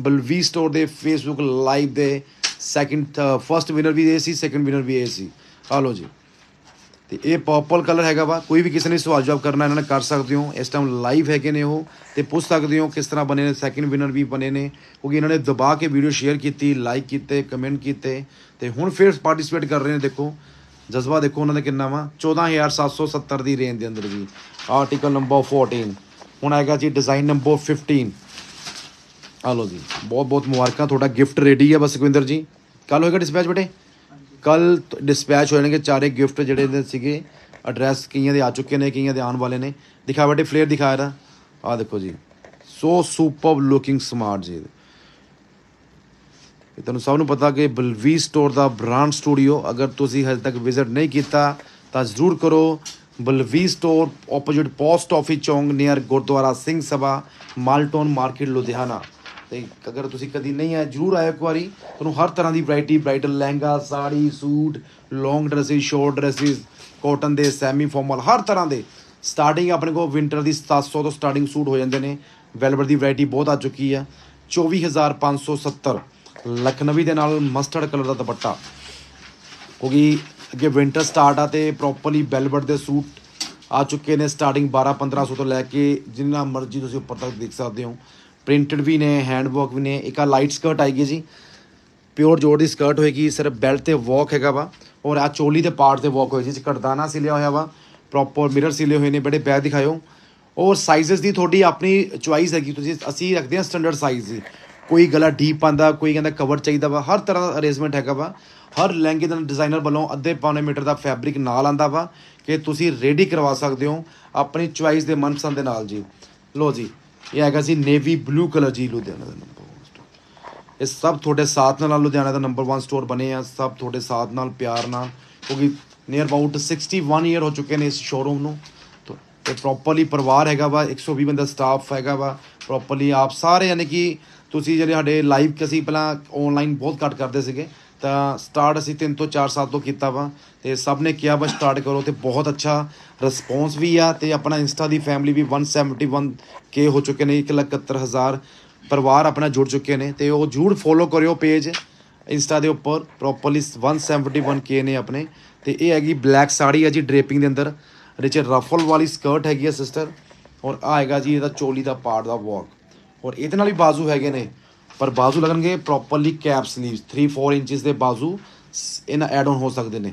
ਬਲਵੀ ਸਟੋਰ ਦੇ ਫੇਸਬੁੱਕ ਲਾਈਵ ਦੇ ਸੈਕਿੰਡ ਫਰਸਟ ਵਿਨਰ ਵੀ ਇਹ ਸੀ ਸੈਕਿੰਡ ਵਿਨਰ ਵੀ ਇਹ ਸੀ ਆ ਲੋ ਜੀ ਤੇ ਇਹ ਪਰਪਲ ਕਲਰ ਹੈਗਾ ਵਾ ਕੋਈ ਵੀ ਕਿਸੇ ਨੇ ਸਵਾਲ ਜਵਾਬ ਕਰਨਾ ਇਹਨਾਂ ਨੇ ਕਰ ਸਕਦੇ ਹੋ ਇਸ ਟਾਈਮ ਲਾਈਵ ਹੈਗੇ ਨੇ ਉਹ ਤੇ ਪੁੱਛ ਸਕਦੇ ਹੋ ਕਿਸ ਤਰ੍ਹਾਂ ਬਣੇ ਨੇ ਸੈਕਿੰਡ ਵਿਨਰ ਵੀ ਬਣੇ ਨੇ ਕਿਉਂਕਿ ਇਹਨਾਂ ਨੇ ਦਬਾ ਕੇ ਵੀਡੀਓ ਸ਼ੇਅਰ ਕੀਤੀ ਲਾਈਕ ਕੀਤੇ ਕਮੈਂਟ ਕੀਤੇ ਤੇ ਹੁਣ ਫਿਰ ਪਾਰਟਿਸਿਪੇਟ ਕਰ ਰਹੇ ਨੇ ਦੇਖੋ ਜਜ਼ਬਾ ਦੇਖੋ ਉਹਨਾਂ ਦਾ ਕਿੰਨਾ ਵਾ 14770 ਦੀ ਰੇਂਜ ਦੇ ਅੰਦਰ ਜੀ ਆਰਟੀਕਲ ਨੰਬਰ 14 ਹੁਣ ਆਏਗਾ ਜੀ ਡਿਜ਼ਾਈਨ ਨੰਬਰ 15 ਆ ਲੋ ਜੀ ਬਹੁਤ ਬਹੁਤ ਮੁਬਾਰਕਾਂ ਤੁਹਾਡਾ ਗਿਫਟ ਰੈਡੀ ਹੈ ਬਸ ਕੁਵਿੰਦਰ ਜੀ ਕੱਲ ਹੋਏਗਾ ਡਿਸਪੈਚ ਬਟੇ ਕੱਲ ਡਿਸਪੈਚ ਹੋ ਜਾਣਗੇ ਚਾਰੇ ਗਿਫਟ ਜਿਹੜੇ ਦੇ ਸੀਗੇ ਐਡਰੈਸ ਕਈਆਂ ਦੇ ਆ ਚੁੱਕੇ ਨੇ ਕਈਆਂ ਦੇ ਆਉਣ ਵਾਲੇ ਨੇ ਦਿਖਾ ਬਟੇ ਫਲੇਅਰ ਦਿਖਾਇਆ ਦਾ ਆ ਦੇਖੋ ਜੀ ਸੋ ਸੁਪਰਬ ਲੁਕਿੰਗ ਸਮਾਰਟ ਜੀ ਇਹ ਤੁਹਾਨੂੰ ਸਭ ਨੂੰ ਪਤਾ ਕਿ ਬਲਵੀ ਸਟੋਰ ਦਾ ਬ੍ਰਾਂਡ ਸਟੂਡੀਓ ਅਗਰ ਤੁਸੀਂ ਹਜੇ ਤੱਕ ਵਿਜ਼ਿਟ ਨਹੀਂ ਕੀਤਾ ਤਾਂ ਜ਼ਰੂਰ ਕਰੋ Balvi store opposite post office ਚੌਂਗ ਨੀਅਰ ਗੁਰਦੁਆਰਾ ਸਿੰਘ ਸਭਾ ਮਾਲਟੋਨ ਮਾਰਕੀਟ ਲੁਧਿਆਣਾ ਤੇ ਅਗਰ ਤੁਸੀਂ ਕਦੀ ਨਹੀਂ ਆਏ ਜਰੂਰ ਆਇਓ ਇੱਕ ਵਾਰੀ ਤੁਹਾਨੂੰ ਹਰ ਤਰ੍ਹਾਂ ਦੀ variety bridal lehenga sari suit long dresses short dresses cotton ਦੇ ਸੈਮੀ ਫਾਰਮਲ ਹਰ ਤਰ੍ਹਾਂ ਦੇ ਸਟਾਰਟਿੰਗ ਆਪਣੇ ਕੋਲ ਵਿంటర్ ਦੀ 700 ਤੋਂ ਸਟਾਰਟਿੰਗ ਸੂਟ ਹੋ ਜਾਂਦੇ ਨੇ ਵੈਲਵਰ ਦੀ ਵੈਰਾਈਟੀ ਬਹੁਤ ਆ ਚੁੱਕੀ ਆ 24570 ਲਖਨਵੀ ਦੇ ਨਾਲ ਮਸਟਰਡ ਕਲਰ ਦਾ ਦੁਪੱਟਾ ਕਿਉਂਕਿ ਅੱਗੇ ਵਿంటర్ ਸਟਾਰਟ ਆ ਤੇ ਪ੍ਰੋਪਰਲੀ ਵੈਲਵਰ ਦੇ ਸੂਟ ਆ ਚੁੱਕੇ ਨੇ ਸਟਾਰਟਿੰਗ 12 1500 ਤੋਂ ਲੈ ਕੇ ਜਿੰਨਾ ਮਰਜ਼ੀ ਤੁਸੀਂ ਉੱਪਰ ਤੱਕ ਦੇਖ ਸਕਦੇ ਹੋ ਪ੍ਰਿੰਟਡ ਵੀ ਨੇ ਹੈਂਡ ਵਰਕ ਵੀ ਨੇ ਇੱਕ ਆ ਲਾਈਟ ਸਕਰਟ ਗਈ ਜੀ ਪਿਓਰ ਜੋੜ ਦੀ ਸਕਰਟ ਹੋਏਗੀ ਸਿਰਫ ਬੈਲਟ ਤੇ ਵਾਕ ਹੈਗਾ ਵਾ ਔਰ ਆ ਚੋਲੀ ਦੇ ਪਾਰਟ ਤੇ ਵਾਕ ਹੋਏ ਜੀ ਕਟਦਾਨਾ ਸਿਲਿਆ ਹੋਇਆ ਵਾ ਪ੍ਰੋਪਰ ਮਿਰਰ ਸਿਲੇ ਹੋਏ ਨੇ ਬੜੇ ਬੈ ਦਿਖਾਇਓ ਔਰ ਸਾਈਜ਼ਸ ਦੀ ਤੁਹਾਡੀ ਆਪਣੀ ਚੁਆਇਸ ਹੈਗੀ ਤੁਸੀਂ ਅਸੀਂ ਰੱਖਦੇ ਹਾਂ ਸਟੈਂਡਰਡ ਸਾਈਜ਼ ਦੀ ਕੋਈ ਗਲਾ ਡੀਪ ਆਂਦਾ ਕੋਈ ਕਹਿੰਦਾ ਕਵਰ ਚਾਹੀਦਾ ਵਾ ਹਰ ਤਰ੍ਹਾਂ ਦਾ ਅਰੇਂਜਮੈਂਟ ਹੈਗਾ ਵਾ ਹਰ ਲਹਿੰਗੇ ਦਾ ਡਿਜ਼ਾਈਨਰ ਵੱਲੋਂ ਅੱਧੇ ਪੌਣੇ ਮੀਟਰ ਦਾ ਫੈਬਰਿਕ ਨਾਲ ਆਂਦਾ ਵਾ ਕਿ ਤੁਸੀਂ ਰੈਡੀ ਕਰਵਾ ਸਕਦੇ ਹੋ ਆਪਣੀ ਚੁਆਇਸ ਦੇ ਮਨਪਸੰਦ ਦੇ ਨਾਲ ਜੀ ਲੋ ਜੀ ਇਹ ਹੈਗਾ ਸੀ ਨੇਵੀ ਬਲੂ ਕਲਰ ਜੀ ਲੁਧਿਆਣਾ ਦਾ ਨੰਬਰ 1 ਸਟੋਰ ਇਹ ਸਭ ਤੁਹਾਡੇ ਸਾਥ ਨਾਲ ਲੁਧਿਆਣਾ ਦਾ ਨੰਬਰ 1 ਸਟੋਰ ਬਣੇ ਆ ਸਭ ਤੁਹਾਡੇ ਸਾਥ ਨਾਲ ਪਿਆਰ ਨਾਲ ਕਿਉਂਕਿ ਨੀਅਰ ਅਬਾਊਟ 61 ਇਅਰ ਹੋ ਚੁੱਕੇ ਨੇ ਇਸ ਸ਼ੋਰੂਮ ਨੂੰ ਤੇ ਪ੍ਰੋਪਰਲੀ ਪਰਿਵਾਰ ਹੈਗਾ ਵਾ 120 ਬੰਦਾ ਸਟਾਫ ਹੈਗਾ ਵਾ ਪ੍ਰੋਪਰਲੀ ਆਪ ਸਾਰੇ ਯਾਨੀ ਕਿ ਤੁਸੀਂ ਜਿਹੜੇ ਸਾਡੇ ਲਾਈਵ ਕਿਸੀ ਪਹਿਲਾਂ ਆਨਲਾਈਨ ਬਹੁਤ ਘੱਟ ਕਰਦੇ ਸੀਗੇ ਤਾਂ ਸਟਾਰਟ ਅਸੀਂ ਤਿੰਨ ਤੋਂ 4 ਸਾਲ ਤੋਂ ਕੀਤਾ ਵਾ ਤੇ ਸਭ ਨੇ ਕਿਹਾ ਵਾ ਸਟਾਰਟ ਕਰੋ ਤੇ ਬਹੁਤ ਅੱਛਾ ਰਿਸਪੌਂਸ ਵੀ ਆ ਤੇ ਆਪਣਾ ਇੰਸਟਾ ਦੀ ਫੈਮਿਲੀ ਵੀ 171 ਕੇ ਹੋ ਚੁੱਕੇ ਨੇ 171000 ਪਰਿਵਾਰ ਆਪਣਾ ਜੁੜ ਚੁੱਕੇ ਨੇ ਤੇ ਉਹ ਜੂੜ ਫੋਲੋ ਕਰਿਓ ਪੇਜ ਇੰਸਟਾ ਦੇ ਉੱਪਰ ਪ੍ਰੋਪਰਲੀ 171 ਕੇ ਨੇ ਆਪਣੇ ਤੇ ਇਹ ਹੈਗੀ ਬਲੈਕ ਸਾੜੀ ਹੈ ਜੀ ਡ੍ਰੇਪਿੰਗ ਦੇ ਅੰਦਰ ਰਿਚ ਰਫਲ ਵਾਲੀ ਸਕਰਟ ਹੈਗੀ ਹੈ ਸਿਸਟਰ ਔਰ ਆਏਗਾ ਜੀ ਇਹਦਾ ਚੋਲੀ ਦਾ ਪਾਰਟ ਦਾ ਵਰਕ ਔਰ ਇਹਦੇ ਨਾਲ ਵੀ ਬਾਜ਼ੂ ਹੈਗੇ ਨੇ ਪਰ ਬਾਜ਼ੂ ਲੱਗਣਗੇ ਪ੍ਰੋਪਰਲੀ ਕੈਪ ਸਲੀਵਸ 3-4 ਇੰਚਸ ਦੇ ਬਾਜ਼ੂ ਇਹਨਾਂ ਐਡ ਆਨ ਹੋ ਸਕਦੇ ਨੇ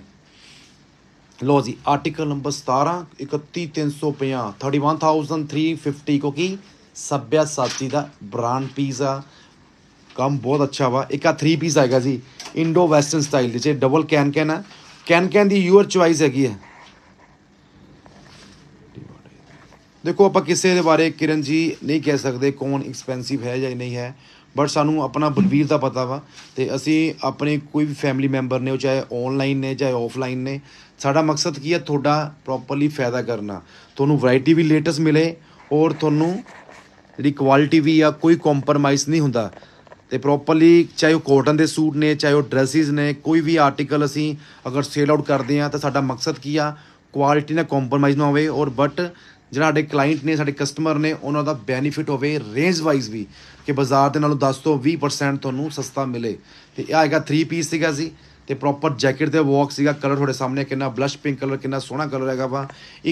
ਲੋ ਜੀ ਆਰਟੀਕਲ ਨੰਬਰ 17 31350 31350 ਕਿਉਂਕਿ ਸੱਭਿਆ ਸਾਚੀ ਦਾ ਬ੍ਰਾਂਡ ਪੀਜ਼ਾ ਕੰਮ ਬਹੁਤ ਅੱਛਾ ਵਾ ਇੱਕ ਆ 3 ਪੀਸ ਆਏਗਾ ਜੀ ਇੰਡੋ ਵੈਸਟਰਨ ਸਟਾਈਲ ਦੇ ਚ ਡਬਲ ਕੈਨ ਕੈਨ ਹੈ ਕੈਨ ਕੈਨ ਦੀ ਯੂਅਰ ਚੁਆਇਸ ਹੈਗੀ ਹੈ ਦੇਖੋ ਆਪਾਂ ਕਿਸੇ ਦੇ ਬਾਰੇ ਕਿਰਨ ਜੀ ਨਹੀਂ ਕਹਿ ਸਕਦੇ ਕੌਣ ਐਕਸਪੈਂਸਿਵ ਹੈ ਜਾਂ ਨਹੀਂ ਹੈ ਬਟ ਸਾਨੂੰ ਆਪਣਾ ਬਲਵੀਰ ਦਾ ਪਤਾ ਵਾ ਤੇ ਅਸੀਂ ਆਪਣੇ ਕੋਈ ਵੀ ਫੈਮਿਲੀ ਮੈਂਬਰ ਨੇ ਉਹ ਚਾਹੇ ਆਨਲਾਈਨ ਨੇ ਚਾਹੇ ਆਫਲਾਈਨ ਨੇ ਸਾਡਾ ਮਕਸਦ ਕੀ ਹੈ ਤੁਹਾਡਾ ਪ੍ਰੋਪਰਲੀ ਫਾਇਦਾ ਕਰਨਾ ਤੁਹਾਨੂੰ ਵੈਰਾਈਟੀ ਵੀ ਲੇਟੈਸਟ ਮਿਲੇ ਔਰ ਤੁਹਾਨੂੰ ਜਿਹੜੀ ਕੁਆਲਿਟੀ ਵੀ ਆ ਕੋਈ ਕੰਪਰਮਾਈਜ਼ ਨਹੀਂ ਹੁੰਦਾ ਤੇ ਪ੍ਰੋਪਰਲੀ ਚਾਹੇ ਉਹ ਕੋਟਨ ਦੇ ਸੂਟ ਨੇ ਚਾਹੇ ਉਹ ਡਰੈਸਿਸ ਨੇ ਕੋਈ ਵੀ ਆਰਟੀਕਲ ਅਸੀਂ ਅਗਰ ਸੇਲ ਆਊਟ ਕਰਦੇ ਆ ਤਾਂ ਸਾਡਾ ਮਕਸਦ ਕੀ ਆ ਕੁਆਲਿਟੀ ਨਾਲ ਕੰਪਰਮਾਈਜ਼ ਨਾ ਹੋਵੇ ਔਰ ਬਟ ਜਿਹੜਾ ਸਾਡੇ ਕਲਾਇੰਟ ਨੇ ਸਾਡੇ ਕਸਟਮਰ ਨੇ ਉਹਨਾਂ ਦਾ ਬੈਨੀਫਿਟ ਹੋਵੇ ਰੇਂਜ ਵਾਈਜ਼ ਵੀ ਕਿ ਬਾਜ਼ਾਰ ਦੇ ਨਾਲੋਂ 10 ਤੋਂ 20% ਤੁਹਾਨੂੰ ਸਸਤਾ ਮਿਲੇ ਤੇ ਇਹ ਆਏਗਾ 3 ਪੀਸ ਸੀਗਾ ਜੀ ਤੇ ਪ੍ਰੋਪਰ ਜੈਕਟ ਤੇ ਵਾਕ ਸੀਗਾ ਕਲਰ ਤੁਹਾਡੇ ਸਾਹਮਣੇ ਕਿੰਨਾ ਬਲਸ਼ ਪਿੰਕ ਕਲਰ ਕਿੰਨਾ ਸੋਹਣਾ ਕਲਰ ਹੈਗਾ ਵਾ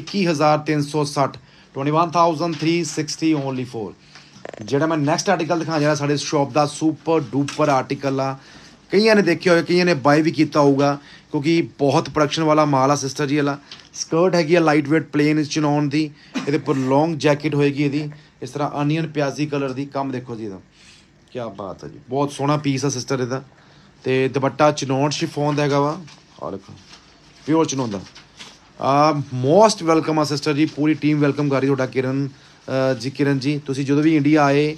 21360 21360 ਓਨਲੀ 4 ਜਿਹੜਾ ਮੈਂ ਨੈਕਸਟ ਆਰਟੀਕਲ ਦਿਖਾਉਣ ਜਾ ਰਿਹਾ ਸਾਡੇ ਸ਼ਾਪ ਦਾ ਸੁਪਰ ਡੂਪਰ ਆਰਟੀਕਲ ਆ ਕਈਆਂ ਨੇ ਦੇਖਿਆ ਹੋਵੇ ਕਈਆਂ ਨੇ ਬਾਈ ਵੀ ਕੀਤਾ ਹੋਊਗਾ ਕਿਉਂਕਿ ਬਹੁਤ ਪ੍ਰੋਡਕਸ਼ਨ ਵਾਲਾ ਮਾਲ ਆ ਸਿਸਟਰ ਜੀ ਵਾਲਾ ਸਕਰਟ ਹੈਗੀ ਆ ਲਾਈਟ weight ਪਲੇਨ ਚਨੌਨ ਦੀ ਇਹਦੇ ਉੱਪਰ ਲੌਂਗ ਜੈਕਟ ਹੋਏਗੀ ਇਹਦੀ ਇਸ ਤਰ੍ਹਾਂ ਅਨੀਅਨ ਪਿਆਜ਼ੀ ਕਲਰ ਦੀ ਕੰਮ ਦੇਖੋ ਜੀ ਇਹਦਾ ਕੀ ਬਾਤ ਹੈ ਜੀ ਬਹੁਤ ਸੋਹਣਾ ਪੀਸ ਆ ਸਿਸਟਰ ਇਹਦਾ ਤੇ ਦੁਪੱਟਾ ਚਨੌਨ ਸ਼ਿਫੋਨ ਦਾ ਹੈਗਾ ਵਾ ਆ ਦੇਖੋ ਪਿਓਰ ਚਨੌਨ ਦਾ ਆ ਮੋਸਟ ਵੈਲਕਮ ਆ ਸਿਸਟਰ ਜੀ ਪੂਰੀ ਟੀਮ ਵੈਲਕਮ ਕਰ ਰਹੀ ਤੁਹਾਡਾ ਕਿਰਨ ਜੀ ਕਿਰਨ ਜੀ ਤੁਸੀਂ ਜਦੋਂ ਵੀ ਇੰਡੀਆ ਆਏ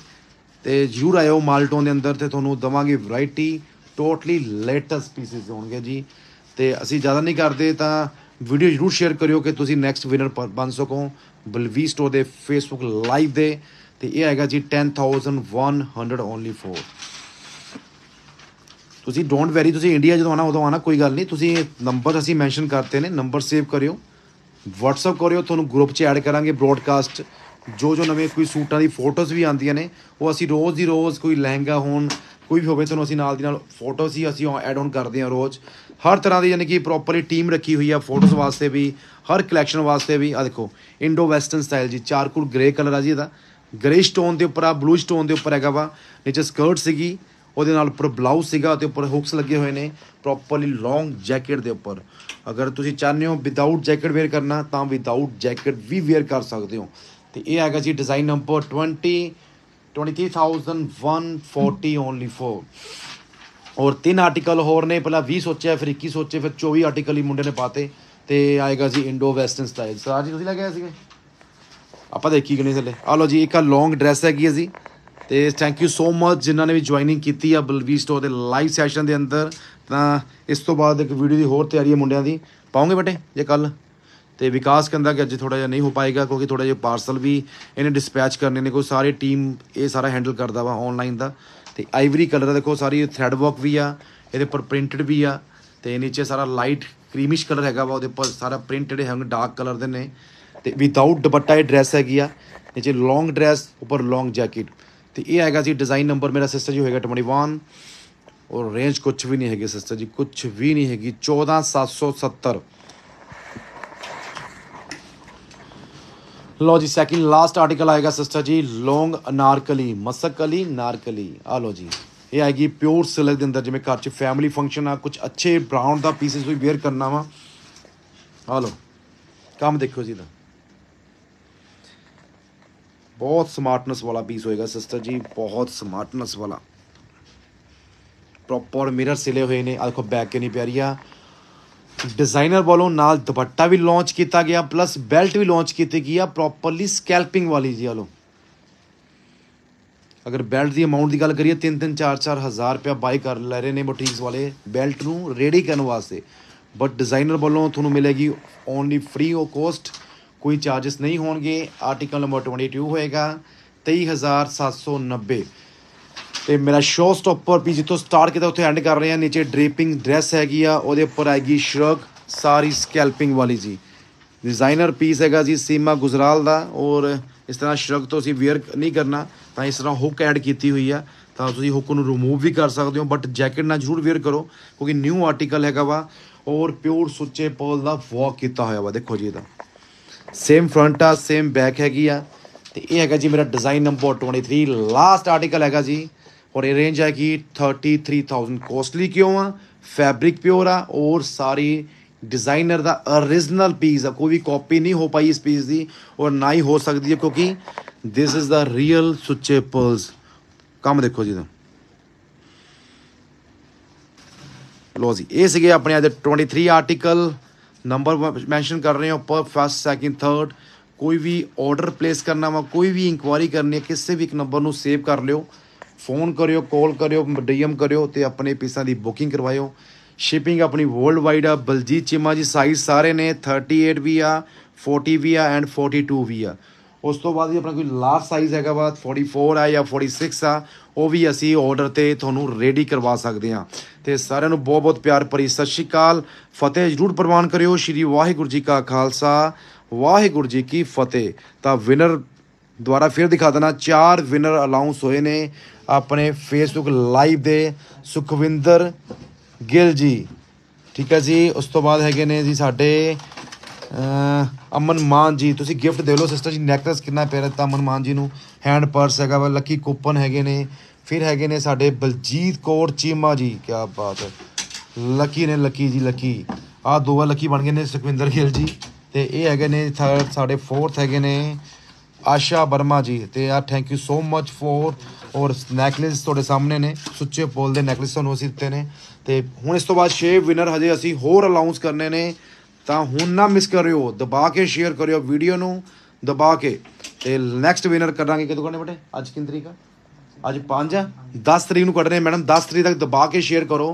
ਤੇ ਜ਼ਰੂਰ ਆਇਓ ਮਾਲਟੋਨ ਦੇ ਅੰਦਰ ਤੇ ਤੁਹਾਨੂੰ ਦਵਾਂਗੇ ਵੈਰਾਈਟੀ ਟੋਟਲੀ ਲੇਟੈਸਟ ਪੀਸਿਸ ਹੋਣਗੇ ਜੀ ਤੇ ਅਸੀਂ ਜ਼ਿਆਦਾ ਨਹੀਂ ਕਰਦੇ ਤਾਂ ਵੀਡੀਓ ਜਰੂਰ ਸ਼ੇਅਰ ਕਰਿਓ ਕਿ ਤੁਸੀਂ ਨੈਕਸਟ ਵਿਨਰ ਬਣ ਸਕੋ ਬਲਵੀ ਸਟੋਰ ਦੇ ਫੇਸਬੁੱਕ ਲਾਈਵ ਦੇ ਤੇ ਇਹ ਆਏਗਾ ਜੀ 10100 ਓਨਲੀ ਫੋਰ ਤੁਸੀਂ ਡੋਨਟ ਵੈਰੀ ਤੁਸੀਂ ਇੰਡੀਆ ਜਦੋਂ ਆਣਾ ਉਦੋਂ ਆਣਾ ਕੋਈ ਗੱਲ ਨਹੀਂ ਤੁਸੀਂ ਨੰਬਰ ਅਸੀਂ ਮੈਂਸ਼ਨ ਕਰਤੇ ਨੇ ਨੰਬਰ ਸੇਵ ਕਰਿਓ WhatsApp ਕਰਿਓ ਤੁਹਾਨੂੰ ਗਰੁੱਪ 'ਚ ਐਡ ਕਰਾਂਗੇ ਬ੍ਰੋਡਕਾਸਟ ਜੋ ਜੋ ਨਵੇਂ ਕੋਈ ਸੂਟਾਂ ਦੀ ਫੋਟੋਜ਼ ਵੀ ਆਉਂਦੀਆਂ ਨੇ ਉਹ ਅਸੀਂ ਰੋਜ਼ ਦੀ ਰੋਜ਼ ਕੋਈ ਲਹਿੰਗਾ ਹੋਣ ਕੋਈ ਵੀ ਹੋਵੇ ਤੁਹਾਨੂੰ ਅਸੀਂ ਨਾਲ ਦੀ ਨਾਲ ਫੋਟੋਜ਼ ਹੀ ਅਸੀਂ ਐਡ ਆਨ ਕਰਦੇ ਹਾਂ ਰੋਜ਼ ਹਰ ਤਰ੍ਹਾਂ ਦੀ ਯਾਨੀ ਕਿ ਪ੍ਰੋਪਰਲੀ ਟੀਮ ਰੱਖੀ ਹੋਈ ਆ ਫੋਟੋਜ਼ ਵਾਸਤੇ ਵੀ ਹਰ ਕਲੈਕਸ਼ਨ ਵਾਸਤੇ ਵੀ ਆ ਦੇਖੋ ਇੰਡੋ ਵੈਸਟਰਨ ਸਟਾਈਲ ਜੀ ਚਾਰਕੂਲ ਗ੍ਰੇ ਕਲਰ ਆ ਜੀ ਇਹਦਾ ਗ੍ਰੇ ਸਟੋਨ ਦੇ ਉੱਪਰ ਆ ਬਲੂ ਸਟੋਨ ਦੇ ਉੱਪਰ ਹੈਗਾ ਵਾ ਨੀਚੇ ਸਕਰਟ ਸੀਗੀ ਉਹਦੇ ਨਾਲ ਉੱਪਰ ਬਲਾਊਸ ਸੀਗਾ ਤੇ ਉੱਪਰ ਹੁਕਸ ਲੱਗੇ ਹੋਏ ਨੇ ਪ੍ਰੋਪਰਲੀ ਲੌਂਗ ਜੈਕਟ ਦੇ ਉੱਪਰ ਅਗਰ ਤੁਸੀਂ ਚਾਹਨੇ ਹੋ ਵਿਦਆਊਟ ਜੈਕਟ ਵੇਅਰ ਕਰਨਾ ਤਾਂ ਵਿਦਆਊਟ ਜੈਕਟ ਵੀ ਵੇਅਰ ਕਰ ਸਕਦੇ ਹੋ ਤੇ ਇਹ ਹੈਗਾ ਜੀ ਡਿਜ਼ਾਈਨ ਨੰਬਰ 20 23140 ਓਨਲੀ 4 ਔਰ ਤਿੰਨ ਆਰਟੀਕਲ ਹੋਰ ਨੇ ਪਹਿਲਾਂ 20 ਸੋਚਿਆ ਫਿਰ 21 ਸੋਚੇ ਫਿਰ 24 ਆਰਟੀਕਲ ਹੀ ਮੁੰਡੇ ਨੇ ਪਾਤੇ ਤੇ ਆਏਗਾ ਜੀ ਇੰਡੋ ਵੈਸਟਰਨ ਸਟਾਈਲ ਸਰ ਜੀ ਤੁਸੀਂ ਲੈ ਕੇ ਆਏ ਸੀਗੇ ਆਪਾਂ ਦੇਖੀ ਗਣੇ ਥੱਲੇ ਆ ਲੋ ਜੀ ਇੱਕ ਆ ਲੌਂਗ ਡਰੈਸ ਹੈਗੀ ਹੈ ਜੀ ਤੇ ਥੈਂਕ ਯੂ ਸੋ ਮਚ ਜਿਨ੍ਹਾਂ ਨੇ ਵੀ ਜੁਆਇਨਿੰਗ ਕੀਤੀ ਆ ਬਲਵੀ ਸਟੋਰ ਦੇ ਲਾਈਵ ਸੈਸ਼ਨ ਦੇ ਅੰਦਰ ਤਾਂ ਇਸ ਤੋਂ ਬਾਅਦ ਇੱਕ ਵੀਡੀਓ ਦੀ ਹੋਰ ਤਿਆਰੀ ਹੈ ਮੁੰਡਿਆਂ ਦੀ ਪਾਉਂਗੇ ਬਟੇ ਜੇ ਕੱਲ ਤੇ ਵਿਕਾਸ ਕਹਿੰਦਾ ਕਿ ਅੱਜ ਥੋੜਾ ਜਿਹਾ ਨਹੀਂ ਹੋ ਪਾਏਗਾ ਕਿਉਂਕਿ ਥੋੜਾ ਜਿਹਾ ਪਾਰਸਲ ਵੀ ਇਹਨੇ ਡਿਸਪੈਚ ਕਰਨੇ ਨੇ ਕੋਈ ਸਾਰੀ ਟੀਮ ਇਹ ਸਾਰਾ ਹੈਂਡਲ ਕਰਦਾ ਵਾ ਆਨਲਾਈਨ ਦਾ ਤੇ ਆਈਵਰੀ ਕਲਰ ਦੇਖੋ ਸਾਰੀ ਥ੍ਰੈਡ ਵਰਕ ਵੀ ਆ ਇਹਦੇ ਉੱਪਰ ਪ੍ਰਿੰਟਡ ਵੀ ਆ ਤੇ ਨੀਚੇ ਸਾਰਾ ਲਾਈਟ ਕ੍ਰੀਮਿਸ਼ ਕਲਰ ਹੈਗਾ ਵਾ ਉਹਦੇ ਉੱਪਰ ਸਾਰਾ ਪ੍ਰਿੰਟਡ ਹੈ ਡਾਰਕ ਕਲਰ ਦੇ ਨੇ ਤੇ ਵਿਦਆਊਟ ਦੁਪੱਟਾ ਇਹ ਡਰੈਸ ਹੈਗੀ ਆ ਨੀਚੇ ਲੌਂਗ ਡਰੈਸ ਉੱਪਰ ਲੌਂਗ ਜੈਕਟ ਤੇ ਇਹ ਹੈਗਾ ਜੀ ਡਿਜ਼ਾਈਨ ਨੰਬਰ ਮੇਰਾ ਸਿਸਟਰ ਜੀ ਹੋਏਗਾ 21 ਔਰ ਰੇਂਜ ਕੁਝ ਵੀ ਨਹੀਂ ਹੈਗੀ ਸਿਸਟਰ ਜੀ ਕੁਝ ਵੀ ਨਹੀਂ ਹੈਗੀ 14770 ਲੋ ਜੀ ਸੈਕਿੰਡ ਲਾਸਟ ਆਰਟੀਕਲ ਆਏਗਾ ਸਿਸਟਰ ਜੀ ਲੌਂਗ ਅਨਾਰਕਲੀ ਮਸਕਲੀ ਨਾਰਕਲੀ ਆ ਲੋ ਜੀ ਇਹ ਆਏਗੀ ਪਿਓਰ ਸਿਲਕ ਦੇ ਅੰਦਰ ਜਿਵੇਂ ਘਰ 'ਚ ਫੈਮਿਲੀ ਫੰਕਸ਼ਨ ਆ ਕੁਝ ਅੱਛੇ ਬ੍ਰਾਊਨ ਦਾ ਪੀਸਸ ਵੀ ਵੇਅਰ ਕਰਨਾ ਵਾ ਆ ਲੋ ਕੰਮ ਦੇਖੋ ਜੀ ਦਾ ਬਹੁਤ ਸਮਾਰਟਨੈਸ ਵਾਲਾ ਪੀਸ ਹੋਏਗਾ ਸਿਸਟਰ ਜੀ ਬਹੁਤ ਸਮਾਰਟਨੈਸ ਵਾਲਾ ਪ੍ਰੋਪਰ ਮਿਰਰ ਸਿਲੇ ਹੋਏ ਨੇ ਆ ਦੇਖੋ ਬੈਕ ਕਿੰਨੀ ਪਿਆਰੀ ਆ ਡਿਜ਼ਾਈਨਰ ਵੱਲੋਂ ਨਾਲ ਦੁਪੱਟਾ ਵੀ ਲਾਂਚ ਕੀਤਾ ਗਿਆ ਪਲੱਸ ਬੈਲਟ ਵੀ ਲਾਂਚ ਕੀਤੀ ਗਈ ਆ ਪ੍ਰੋਪਰਲੀ ਸਕੈਲਪਿੰਗ ਵਾਲੀ ਜੀ ਵੱਲੋਂ ਅਗਰ ਬੈਲਟ ਦੀ ਅਮਾਉਂਟ ਦੀ ਗੱਲ ਕਰੀਏ 3-3 4-4 ਹਜ਼ਾਰ ਰੁਪਏ ਬਾਈ ਕਰ ਲੈ ਰਹੇ ਨੇ ਬੁਟੀਕਸ ਵਾਲੇ ਬੈਲਟ ਨੂੰ ਰੈਡੀ ਕਰਨ ਵਾਸਤੇ ਬਟ ਡਿਜ਼ਾਈਨਰ ਵੱਲੋਂ ਤੁਹਾਨੂੰ ਮਿਲੇਗੀ ਓਨਲੀ ਫ੍ਰੀ ਆਫ ਕੋਸਟ ਕੋਈ ਚਾਰजेस ਨਹੀਂ ਹੋਣਗੇ ਆਰਟੀਕਲ ਨੰਬਰ 22 ਹੋਏਗਾ 23790 ਤੇ ਮੇਰਾ ਸ਼ੋਅ ਸਟਾਪਰ ਵੀ ਜਿੱਥੋਂ ਸਟਾਰਟ ਕੀਤਾ ਉੱਥੇ ਐਂਡ ਕਰ ਰਹੇ ਆ ਨੀਚੇ ਡ੍ਰੇਪਿੰਗ ਡਰੈਸ ਹੈਗੀ ਆ ਉਹਦੇ ਉੱਪਰ ਆਏਗੀ ਸ਼ਰਕ ਸਾਰੀ ਸਕੈਲਪਿੰਗ ਵਾਲੀ ਜੀ ਡਿਜ਼ਾਈਨਰ ਪੀਸ ਹੈਗਾ ਜੀ ਸੀਮਾ ਗੁਜਰਾਲ ਦਾ ਔਰ ਇਸ ਤਰ੍ਹਾਂ ਸ਼ਰਕ ਤੋਂ ਅਸੀਂ ਵੇਅਰ ਨਹੀਂ ਕਰਨਾ ਤਾਂ ਇਸ ਤਰ੍ਹਾਂ ਹੁੱਕ ਐਡ ਕੀਤੀ ਹੋਈ ਆ ਤਾਂ ਤੁਸੀਂ ਹੁੱਕ ਨੂੰ ਰਿਮੂਵ ਵੀ ਕਰ ਸਕਦੇ ਹੋ ਬਟ ਜੈਕਟ ਨਾਲ ਜ਼ਰੂਰ ਵੇਅਰ ਕਰੋ ਕਿਉਂਕਿ ਨਿਊ ਆਰਟੀਕਲ ਹੈਗਾ ਵਾ ਔਰ ਪਿਓਰ ਸੁੱਚੇ ਪੋਲ ਦਾ ਵਾਕ ਕੀਤਾ ਹੋਇਆ ਵਾ ਦੇਖੋ ਜੀ ਇਹਦਾ ਸੇਮ ਫਰੰਟ ਆ ਸੇਮ ਬੈਕ ਹੈਗੀ ਆ ਤੇ ਇਹ ਹੈਗਾ ਜੀ ਮੇਰਾ ਡਿਜ਼ਾਈਨ ਨੰਬਰ 23 ਲਾਸਟ ਆਰਟੀਕਲ ਹੈਗਾ ਜੀ ਔਰ ਇਹ ਰੇਂਜ आएगी थर्टी 33000 ਕੋਸਟਲੀ ਕਿਉਂ ਆ ਫੈਬਰਿਕ ਪਿਓਰ ਆ ਔਰ ਸਾਰੀ ਡਿਜ਼ਾਈਨਰ ਦਾ origignal ਪੀਸ ਆ ਕੋਈ ਵੀ ਕਾਪੀ ਨਹੀਂ ਹੋ ਪਾਈ ਇਸ ਪੀਸ ਦੀ ਔਰ ਨਾ ਹੀ ਹੋ ਸਕਦੀ ਹੈ ਕਿਉਂਕਿ ਥਿਸ ਇਜ਼ ਦਾ ਰੀਅਲ ਸੁੱਚੇ ਪਰਲਸ ਕੰਮ ਦੇਖੋ ਜੀ ਦਾ ਲੋ ਜੀ ਇਹ ਸੀਗੇ ਆਪਣੇ ਅੱਜ 23 ਆਰਟੀਕਲ ਨੰਬਰ ਮੈਂਸ਼ਨ ਕਰ ਰਹੇ ਹਾਂ ਪਰ ਫਸਟ ਸੈਕਿੰਡ ਥਰਡ ਕੋਈ ਵੀ ਆਰਡਰ ਪਲੇਸ ਕਰਨਾ ਵਾ ਕੋਈ ਵੀ ਇਨਕੁਆਰੀ ਕਰਨੀ ਹੈ ਕਿਸੇ ਵੀ ਇੱਕ ਨੰਬਰ ਨੂੰ ਸੇਵ ਕਰ ਲਿਓ ਫੋਨ ਕਰਿਓ ਕਾਲ ਕਰਿਓ ਡੀਐਮ ਕਰਿਓ ਤੇ ਆਪਣੇ ਪੀਸਾਂ ਦੀ ਬੁਕਿੰਗ ਕਰਵਾਇਓ ਸ਼ਿਪਿੰਗ ਆਪਣੀ ਵਰਲਡ ਵਾਈਡ ਆ ਬਲਜੀਤ ਚਿਮਾ ਜੀ ਸਾਈਜ਼ ਸਾਰੇ ਨੇ 38 ਵੀ ਆ 40 ਵੀ ਆ ਐਂਡ 42 ਵੀ ਆ ਉਸ ਤੋਂ ਬਾਅਦ ਜੀ ਆਪਣਾ ਕੋਈ ਲਾਸਟ ਸਾਈਜ਼ ਹੈਗਾ ਬਾਅਦ 44 ਆ ਜਾਂ 46 ਆ ਉਹ ਵੀ ਅਸੀਂ ਆਰਡਰ ਤੇ ਤੁਹਾਨੂੰ ਰੈਡੀ ਕਰਵਾ ਸਕਦੇ ਆ ਤੇ ਸਾਰਿਆਂ ਨੂੰ ਬਹੁਤ ਬਹੁਤ ਪਿਆਰ ਭਰੀ ਸਤਿ ਸ਼੍ਰੀ ਅਕਾਲ ਫਤਿਹ ਜਰੂਰ ਪ੍ਰਵਾਨ ਕਰਿਓ ਸ਼੍ਰੀ ਵਾਹਿਗੁਰੂ ਜੀ ਕਾ ਖਾਲਸਾ ਵਾਹਿਗੁਰੂ ਜੀ ਕੀ ਫਤਿਹ ਤਾਂ ਵਿਨਰ ਦੁਆਰਾ ਫਿਰ ਦਿਖਾ ਦੇਣਾ ਚਾਰ ਵਿਨਰ ਅਲਾਉਂਸ ਹੋਏ ਨੇ ਆਪਣੇ ਫੇਸਬੁੱਕ ਲਾਈਵ ਦੇ ਸੁਖਵਿੰਦਰ ਗਿੱਲ ਜੀ ਠੀਕ ਹੈ ਜੀ ਉਸ ਤੋਂ ਬਾਅਦ ਹੈਗੇ ਨੇ ਜੀ ਸਾਡੇ ਅਮਨ ਮਾਨ ਜੀ ਤੁਸੀਂ ਗਿਫਟ ਦੇ ਲਓ ਸਿਸਟਰ ਜੀ ਨੈਕਲਸ ਕਿੰਨਾ ਪਿਆਰਾ ਤਾਂ ਅਮਨ ਮਾਨ ਜੀ ਨੂੰ ਹੈਂਡ ਪਰਸ ਹੈਗਾ ਵਾ ਲੱਕੀ ਕੂਪਨ ਹੈਗੇ ਨੇ ਫਿਰ ਹੈਗੇ ਨੇ ਸਾਡੇ ਬਲਜੀਤ ਕੌਰ ਚੀਮਾ ਜੀ ਕੀ ਬਾਤ ਹੈ ਲੱਕੀ ਨੇ ਲੱਕੀ ਜੀ ਲੱਕੀ ਆ ਦੋਵਾਂ ਲੱਕੀ ਬਣ ਗਏ ਨੇ ਸੁਖਵਿੰਦਰ ਗਿੱਲ ਜੀ ਤੇ ਇਹ ਹੈਗੇ ਨੇ ਸਾਡੇ 4th ਹੈਗੇ ਨੇ ਆਸ਼ਾ ਬਰਮਾ ਜੀ ਤੇ ਆ thank you so much for ਔਰ ਨੈਕਲੇਸ ਤੁਹਾਡੇ ਸਾਹਮਣੇ ਨੇ ਸੁੱਚੇ ਪੋਲ ਦੇ ਨੈਕਲੇਸ ਤੁਹਾਨੂੰ ਅਸੀਂ ਦਿੱਤੇ ਨੇ ਤੇ ਹੁਣ ਇਸ ਤੋਂ ਬਾਅਦ 6 ਵਿਨਰ ਹਜੇ ਅਸੀਂ ਹੋਰ ਅਨਾਉਂਸ ਕਰਨੇ ਨੇ ਤਾਂ ਹੁਣ ਨਾ ਮਿਸ ਕਰਿਓ ਦਬਾ ਕੇ ਸ਼ੇਅਰ ਕਰਿਓ ਵੀਡੀਓ ਨੂੰ ਦਬਾ ਕੇ ਤੇ ਨੈਕਸਟ ਵਿਨਰ ਕਰਾਂਗੇ ਕਿਦੋਂ ਕਰਨੇ ਬਟੇ ਅੱਜ ਕਿੰਨ ਤਰੀਕ ਆ ਅੱਜ 5 ਆ 10 ਤਰੀਕ ਨੂੰ ਕੱਢਨੇ ਮੈਡਮ 10 ਤਰੀਕ ਤੱਕ ਦਬਾ ਕੇ ਸ਼ੇਅਰ ਕਰੋ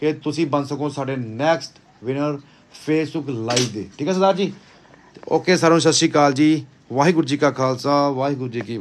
ਕਿ ਤੁਸੀਂ ਬਣ ਸਕੋ ਸਾਡੇ ਨੈਕਸਟ ਵਿਨਰ ਫੇਸਬੁੱਕ ਲਾਈਵ ਦੇ ਠੀਕ ਹੈ ਸਰਦਾਰ ਜੀ ਓਕੇ ਸਰ ਨੂੰ ਸਤਿ ਸ਼੍ਰੀ ਅਕਾਲ ਜੀ ਵਾਹਿਗੁਰੂ ਜੀ ਕਾ ਖਾਲਸਾ ਵਾਹਿਗੁਰੂ ਜੀ ਕੀ